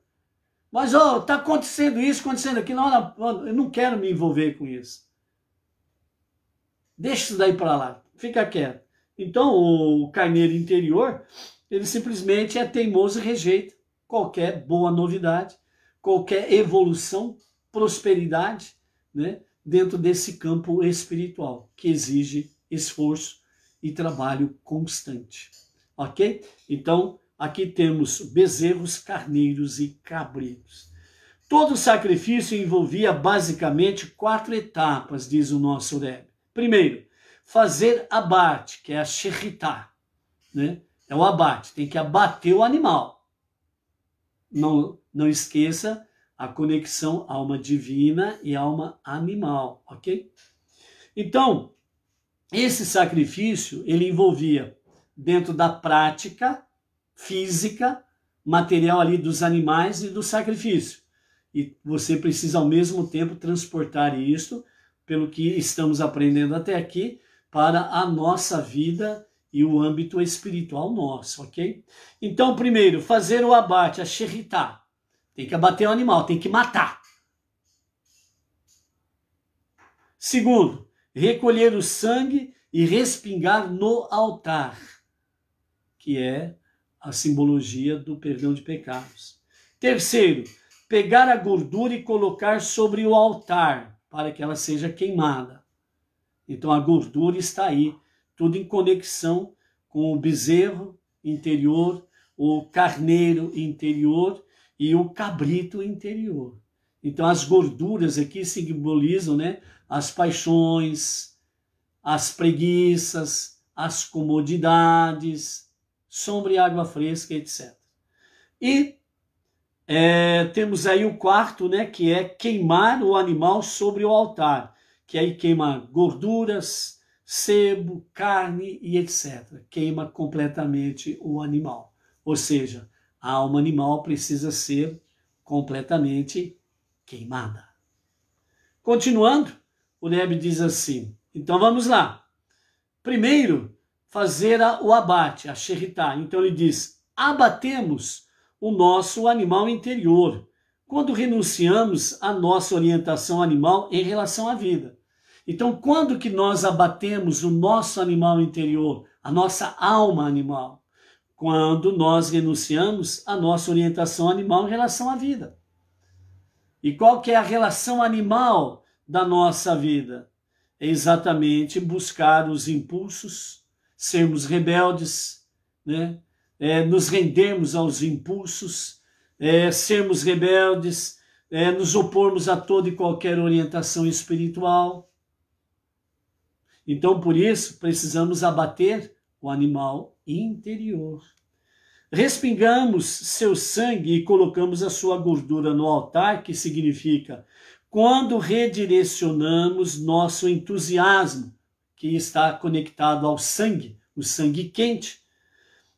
Mas, ó, tá acontecendo isso, acontecendo aquilo. Não, eu não quero me envolver com isso. Deixa isso daí para lá fica quieto. Então o carneiro interior, ele simplesmente é teimoso e rejeita qualquer boa novidade, qualquer evolução, prosperidade, né, dentro desse campo espiritual que exige esforço e trabalho constante. OK? Então, aqui temos bezerros, carneiros e cabritos. Todo sacrifício envolvia basicamente quatro etapas, diz o nosso Rebbe. Primeiro, fazer abate, que é a shechitá, né? É o abate, tem que abater o animal. Não, não esqueça a conexão alma divina e alma animal, ok? Então, esse sacrifício, ele envolvia dentro da prática física, material ali dos animais e do sacrifício. E você precisa ao mesmo tempo transportar isso pelo que estamos aprendendo até aqui, para a nossa vida e o âmbito espiritual nosso, ok? Então, primeiro, fazer o abate, a xerritar. Tem que abater o animal, tem que matar. Segundo, recolher o sangue e respingar no altar, que é a simbologia do perdão de pecados. Terceiro, pegar a gordura e colocar sobre o altar, para que ela seja queimada. Então a gordura está aí, tudo em conexão com o bezerro interior, o carneiro interior e o cabrito interior. Então as gorduras aqui simbolizam né, as paixões, as preguiças, as comodidades, sombra e água fresca, etc. E é, temos aí o quarto, né, que é queimar o animal sobre o altar que aí queima gorduras, sebo, carne e etc. Queima completamente o animal. Ou seja, a alma animal precisa ser completamente queimada. Continuando, o Neb diz assim: então vamos lá. Primeiro, fazer o abate, a xerritá. Então ele diz: abatemos o nosso animal interior, quando renunciamos à nossa orientação animal em relação à vida. Então, quando que nós abatemos o nosso animal interior, a nossa alma animal? Quando nós renunciamos à nossa orientação animal em relação à vida. E qual que é a relação animal da nossa vida? É exatamente buscar os impulsos, sermos rebeldes, né? É, nos rendermos aos impulsos, é, sermos rebeldes, é, nos opormos a toda e qualquer orientação espiritual, então, por isso, precisamos abater o animal interior. Respingamos seu sangue e colocamos a sua gordura no altar, que significa quando redirecionamos nosso entusiasmo, que está conectado ao sangue, o sangue quente,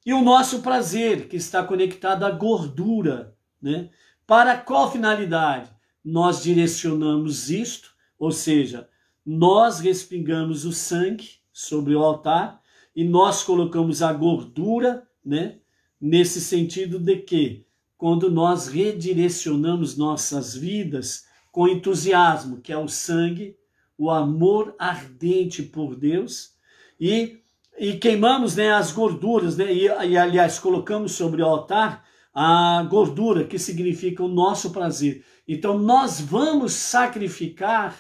e o nosso prazer, que está conectado à gordura. Né? Para qual finalidade? Nós direcionamos isto, ou seja, nós respingamos o sangue sobre o altar e nós colocamos a gordura, né? Nesse sentido de que quando nós redirecionamos nossas vidas com entusiasmo, que é o sangue, o amor ardente por Deus e e queimamos né, as gorduras, né, e, e aliás, colocamos sobre o altar a gordura, que significa o nosso prazer. Então, nós vamos sacrificar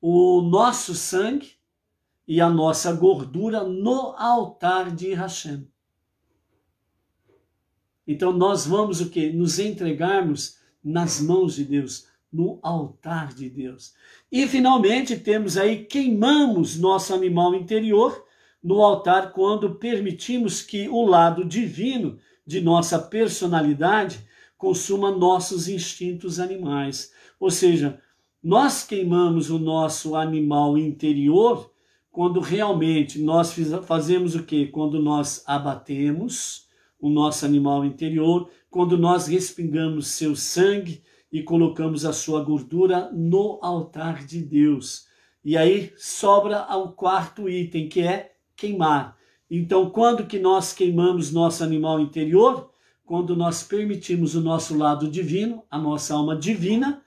o nosso sangue e a nossa gordura no altar de Hashem. Então nós vamos o que? Nos entregarmos nas mãos de Deus, no altar de Deus. E finalmente temos aí queimamos nosso animal interior no altar quando permitimos que o lado divino de nossa personalidade consuma nossos instintos animais. Ou seja, nós queimamos o nosso animal interior quando realmente nós fazemos o quê? Quando nós abatemos o nosso animal interior, quando nós respingamos seu sangue e colocamos a sua gordura no altar de Deus. E aí sobra o quarto item, que é queimar. Então, quando que nós queimamos nosso animal interior? Quando nós permitimos o nosso lado divino, a nossa alma divina,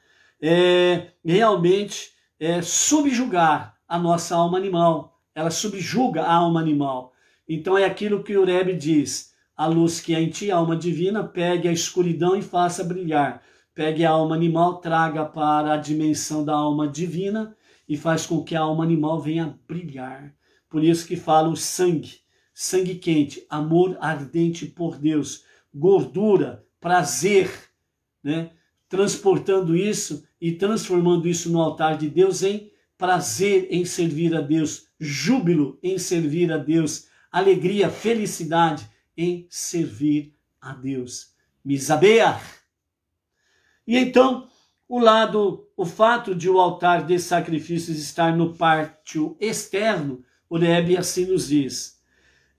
é, realmente é, subjugar a nossa alma animal. Ela subjuga a alma animal. Então é aquilo que o Rebbe diz: a luz que é em ti, a alma divina, pegue a escuridão e faça brilhar. Pegue a alma animal, traga para a dimensão da alma divina e faz com que a alma animal venha brilhar. Por isso que fala o sangue, sangue quente, amor ardente por Deus, gordura, prazer, né? Transportando isso e transformando isso no altar de Deus em prazer em servir a Deus, júbilo em servir a Deus, alegria, felicidade em servir a Deus. Misabear. E então, o lado, o fato de o altar de sacrifícios estar no pátio externo, o Rebbe assim nos diz.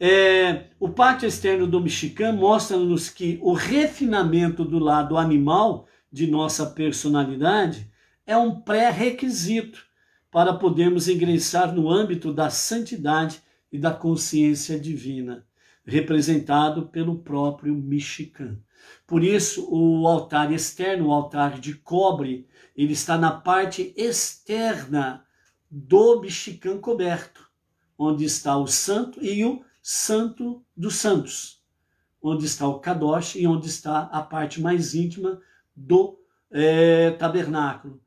É, o pátio externo do Mexicano mostra-nos que o refinamento do lado animal de nossa personalidade é um pré-requisito para podermos ingressar no âmbito da santidade e da consciência divina, representado pelo próprio mexicano. Por isso, o altar externo, o altar de cobre, ele está na parte externa do mexicano coberto, onde está o santo e o santo dos santos, onde está o Kadosh e onde está a parte mais íntima do é, tabernáculo,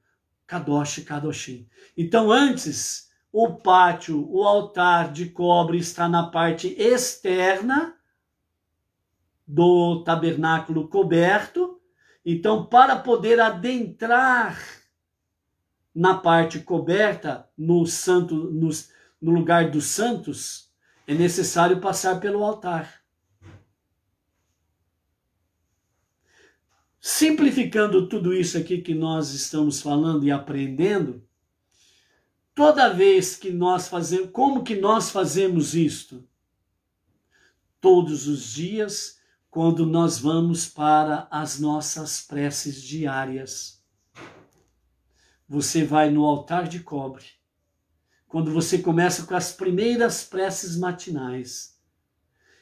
Kadosh Kadoshim. Então, antes, o pátio, o altar de cobre está na parte externa do tabernáculo coberto. Então, para poder adentrar na parte coberta, no santo, no, no lugar dos santos, é necessário passar pelo altar. Simplificando tudo isso aqui que nós estamos falando e aprendendo, toda vez que nós fazemos, como que nós fazemos isto? Todos os dias, quando nós vamos para as nossas preces diárias. Você vai no altar de cobre, quando você começa com as primeiras preces matinais.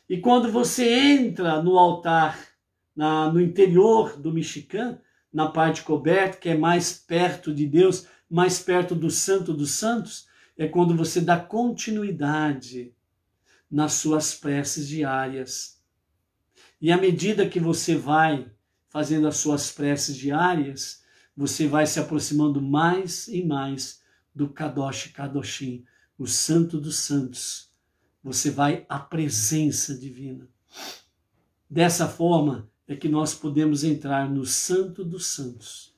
E quando você entra no altar na, no interior do Michigan, na parte coberta, que é mais perto de Deus, mais perto do Santo dos Santos, é quando você dá continuidade nas suas preces diárias. E à medida que você vai fazendo as suas preces diárias, você vai se aproximando mais e mais do Kadosh Kadoshim, o Santo dos Santos. Você vai à presença divina. Dessa forma, é que nós podemos entrar no Santo dos Santos,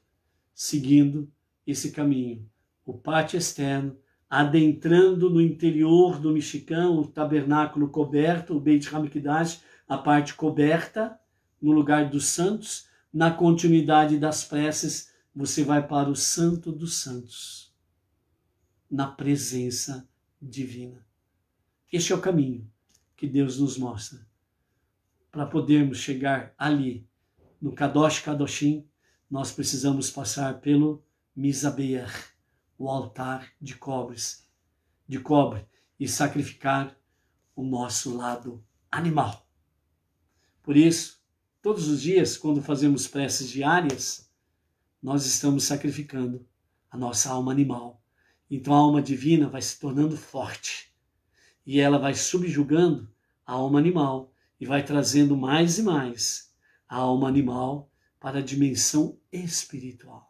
seguindo esse caminho, o pátio externo, adentrando no interior do mexicano, o tabernáculo coberto, o Beit Hamikdash, a parte coberta, no lugar dos santos, na continuidade das preces, você vai para o Santo dos Santos, na presença divina. Este é o caminho que Deus nos mostra para podermos chegar ali, no Kadosh Kadoshim, nós precisamos passar pelo Mizabeir, o altar de cobres, de cobre, e sacrificar o nosso lado animal. Por isso, todos os dias, quando fazemos preces diárias, nós estamos sacrificando a nossa alma animal. Então a alma divina vai se tornando forte e ela vai subjugando a alma animal e vai trazendo mais e mais a alma animal para a dimensão espiritual.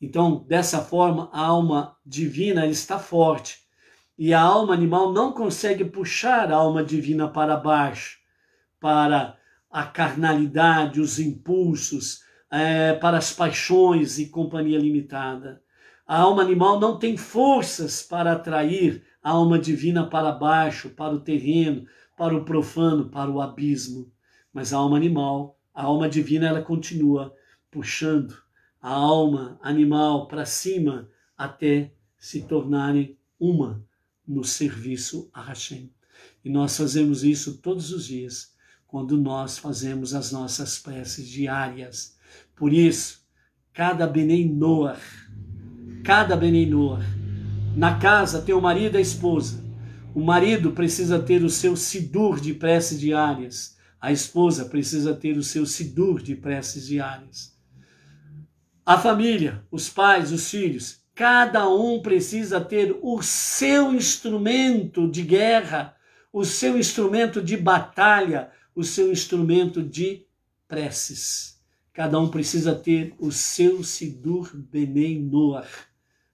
Então, dessa forma, a alma divina está forte e a alma animal não consegue puxar a alma divina para baixo, para a carnalidade, os impulsos, é, para as paixões e companhia limitada. A alma animal não tem forças para atrair a alma divina para baixo, para o terreno, para o profano, para o abismo. Mas a alma animal, a alma divina, ela continua puxando a alma animal para cima até se tornarem uma no serviço a Hashem. E nós fazemos isso todos os dias, quando nós fazemos as nossas preces diárias. Por isso, cada Benei Noah, cada Benei Noah, na casa tem o marido e a esposa, o marido precisa ter o seu sidur de preces diárias. A esposa precisa ter o seu sidur de preces diárias. A família, os pais, os filhos, cada um precisa ter o seu instrumento de guerra, o seu instrumento de batalha, o seu instrumento de preces. Cada um precisa ter o seu Sidur Benei noar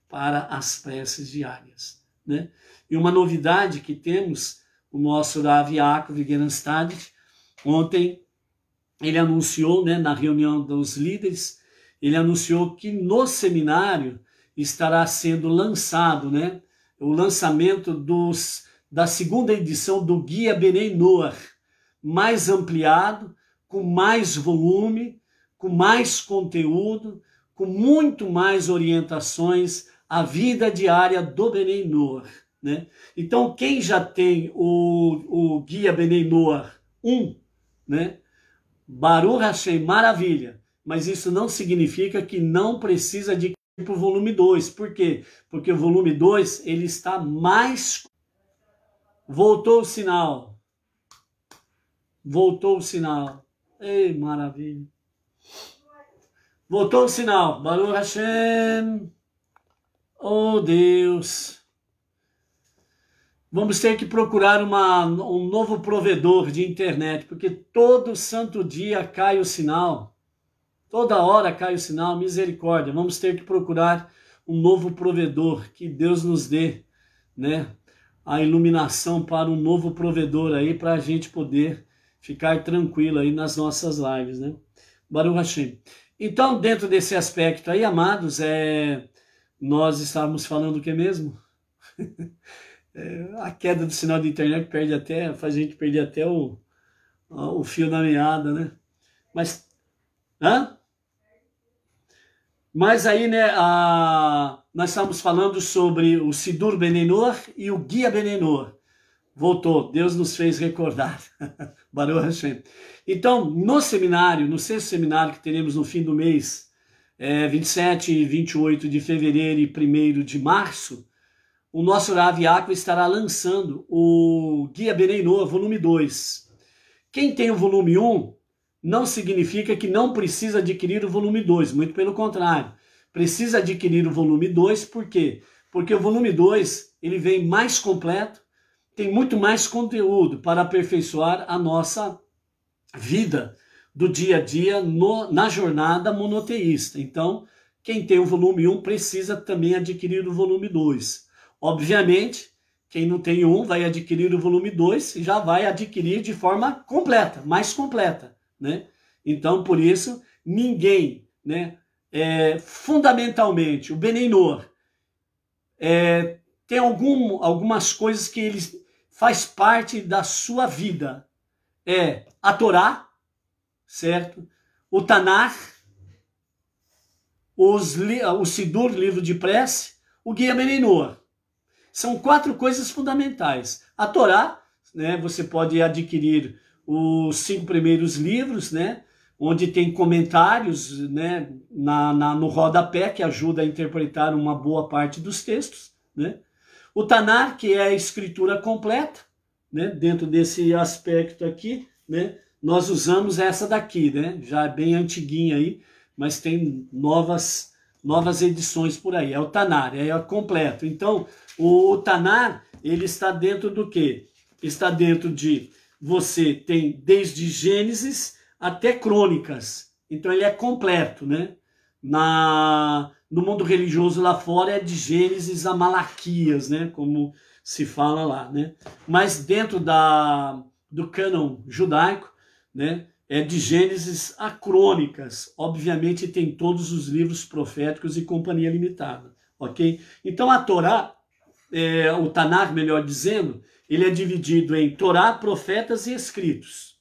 para as preces diárias. Né? E uma novidade que temos, o nosso Rav Yaakov Gerenstad, ontem ele anunciou, né, na reunião dos líderes, ele anunciou que no seminário estará sendo lançado, né, o lançamento dos, da segunda edição do Guia Benei Noah, mais ampliado, com mais volume, com mais conteúdo, com muito mais orientações à vida diária do Benei Noah. Né? Então, quem já tem o, o Guia Benei Noah 1, né? Baruch Hashem, maravilha. Mas isso não significa que não precisa de para o volume 2. Por quê? Porque o volume 2 ele está mais. Voltou o sinal. Voltou o sinal. Ei, maravilha. Voltou o sinal. Baruch Hashem. Oh, Deus. Vamos ter que procurar uma, um novo provedor de internet, porque todo santo dia cai o sinal. Toda hora cai o sinal, misericórdia. Vamos ter que procurar um novo provedor, que Deus nos dê, né? A iluminação para um novo provedor aí, para a gente poder ficar tranquilo aí nas nossas lives, né? Baruch Hashem. Então, dentro desse aspecto aí, amados, é... nós estávamos falando o que mesmo? <laughs> É, a queda do sinal de internet perde até, faz a gente perder até o, o fio da meada, né? Mas, hã? Mas aí, né, a, nós estamos falando sobre o Sidur Benenor e o Guia Benenor. Voltou, Deus nos fez recordar. <laughs> Baruch Hashem. Então, no seminário, no sexto seminário que teremos no fim do mês, é, 27 e 28 de fevereiro e 1 de março, o nosso Rav Yaakov estará lançando o Guia Berenoa, volume 2. Quem tem o volume 1 não significa que não precisa adquirir o volume 2, muito pelo contrário. Precisa adquirir o volume 2, por quê? Porque o volume 2 ele vem mais completo, tem muito mais conteúdo para aperfeiçoar a nossa vida do dia a dia no, na jornada monoteísta. Então, quem tem o volume 1 precisa também adquirir o volume 2. Obviamente, quem não tem um vai adquirir o volume 2 e já vai adquirir de forma completa, mais completa, né? Então, por isso, ninguém, né? É, fundamentalmente, o Benenor é, tem algum, algumas coisas que ele faz parte da sua vida. É a Torá, certo? O Tanar, os, o Sidur, livro de prece, o Guia Benenor. São quatro coisas fundamentais. A Torá, né, você pode adquirir os cinco primeiros livros, né, onde tem comentários né, na, na, no rodapé que ajuda a interpretar uma boa parte dos textos. Né? O Tanar, que é a escritura completa, né, dentro desse aspecto aqui, né, nós usamos essa daqui, né, já é bem antiguinha aí, mas tem novas, novas edições por aí. É o Tanar, é completo. Então, o Tanar, ele está dentro do quê? Está dentro de você tem desde Gênesis até Crônicas. Então ele é completo, né? Na no mundo religioso lá fora é de Gênesis a Malaquias, né? Como se fala lá, né? Mas dentro da do cânon judaico, né? É de Gênesis a Crônicas. Obviamente tem todos os livros proféticos e companhia limitada, ok? Então a Torá é, o Tanar, melhor dizendo, ele é dividido em Torá, profetas e escritos.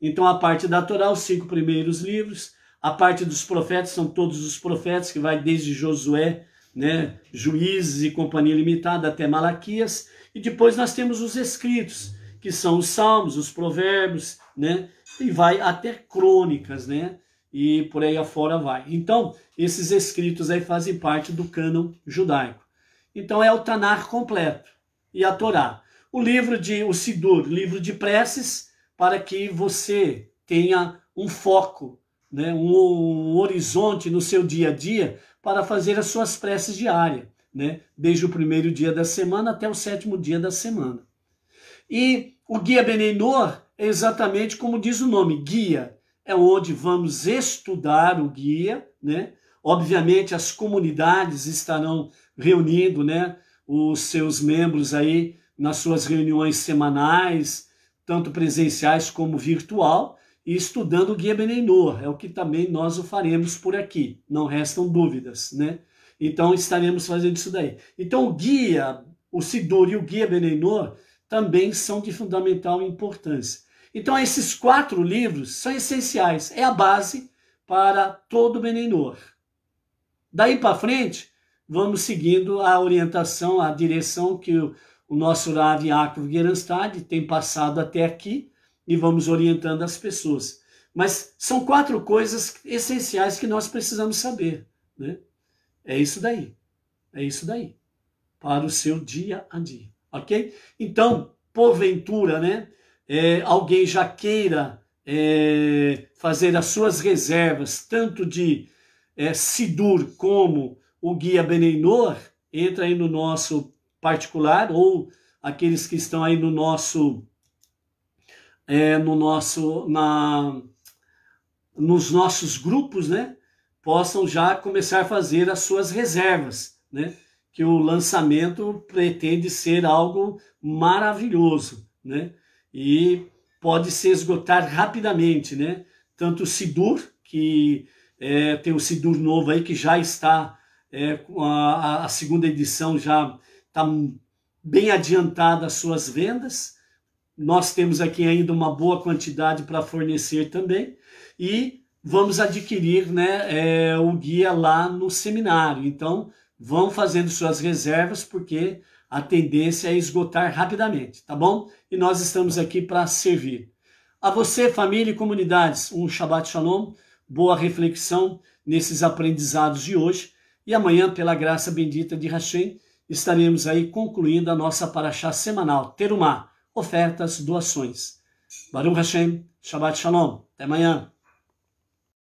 Então, a parte da Torá, os cinco primeiros livros, a parte dos profetas, são todos os profetas, que vai desde Josué, né, Juízes e Companhia Limitada, até Malaquias. E depois nós temos os escritos, que são os salmos, os provérbios, né, e vai até crônicas, né, e por aí afora vai. Então, esses escritos aí fazem parte do cânon judaico. Então é o Tanar completo e a Torá. O livro de o Sidur, livro de preces, para que você tenha um foco, né, um, um horizonte no seu dia a dia para fazer as suas preces diárias, né, desde o primeiro dia da semana até o sétimo dia da semana. E o guia Benenor é exatamente como diz o nome, guia. É onde vamos estudar o guia, né? Obviamente, as comunidades estarão reunindo né, os seus membros aí nas suas reuniões semanais, tanto presenciais como virtual, e estudando Guia Beneinor. É o que também nós o faremos por aqui, não restam dúvidas. Né? Então, estaremos fazendo isso daí. Então, o guia, o Sidur e o guia Benenor também são de fundamental importância. Então, esses quatro livros são essenciais, é a base para todo Benenor. Daí para frente, vamos seguindo a orientação, a direção que o, o nosso Rav Yaakov Gerenstad tem passado até aqui e vamos orientando as pessoas. Mas são quatro coisas essenciais que nós precisamos saber. Né? É isso daí. É isso daí. Para o seu dia a dia. Ok? Então, porventura, né? É, alguém já queira é, fazer as suas reservas, tanto de é, Sidur como o guia Beneinor, entra aí no nosso particular ou aqueles que estão aí no nosso é, no nosso na nos nossos grupos, né, possam já começar a fazer as suas reservas, né? Que o lançamento pretende ser algo maravilhoso, né? E pode se esgotar rapidamente, né? Tanto o Sidur, que é, tem o Sidur novo aí que já está, é, a, a, segunda edição já está bem adiantada as suas vendas. Nós temos aqui ainda uma boa quantidade para fornecer também. E vamos adquirir né, é, o guia lá no seminário. Então, vão fazendo suas reservas, porque a tendência é esgotar rapidamente, tá bom? E nós estamos aqui para servir. A você, família e comunidades, um Shabbat Shalom boa reflexão nesses aprendizados de hoje. E amanhã, pela graça bendita de Hashem, estaremos aí concluindo a nossa paraxá semanal, Terumá, ofertas, doações. Baruch Hashem, Shabbat Shalom, até amanhã.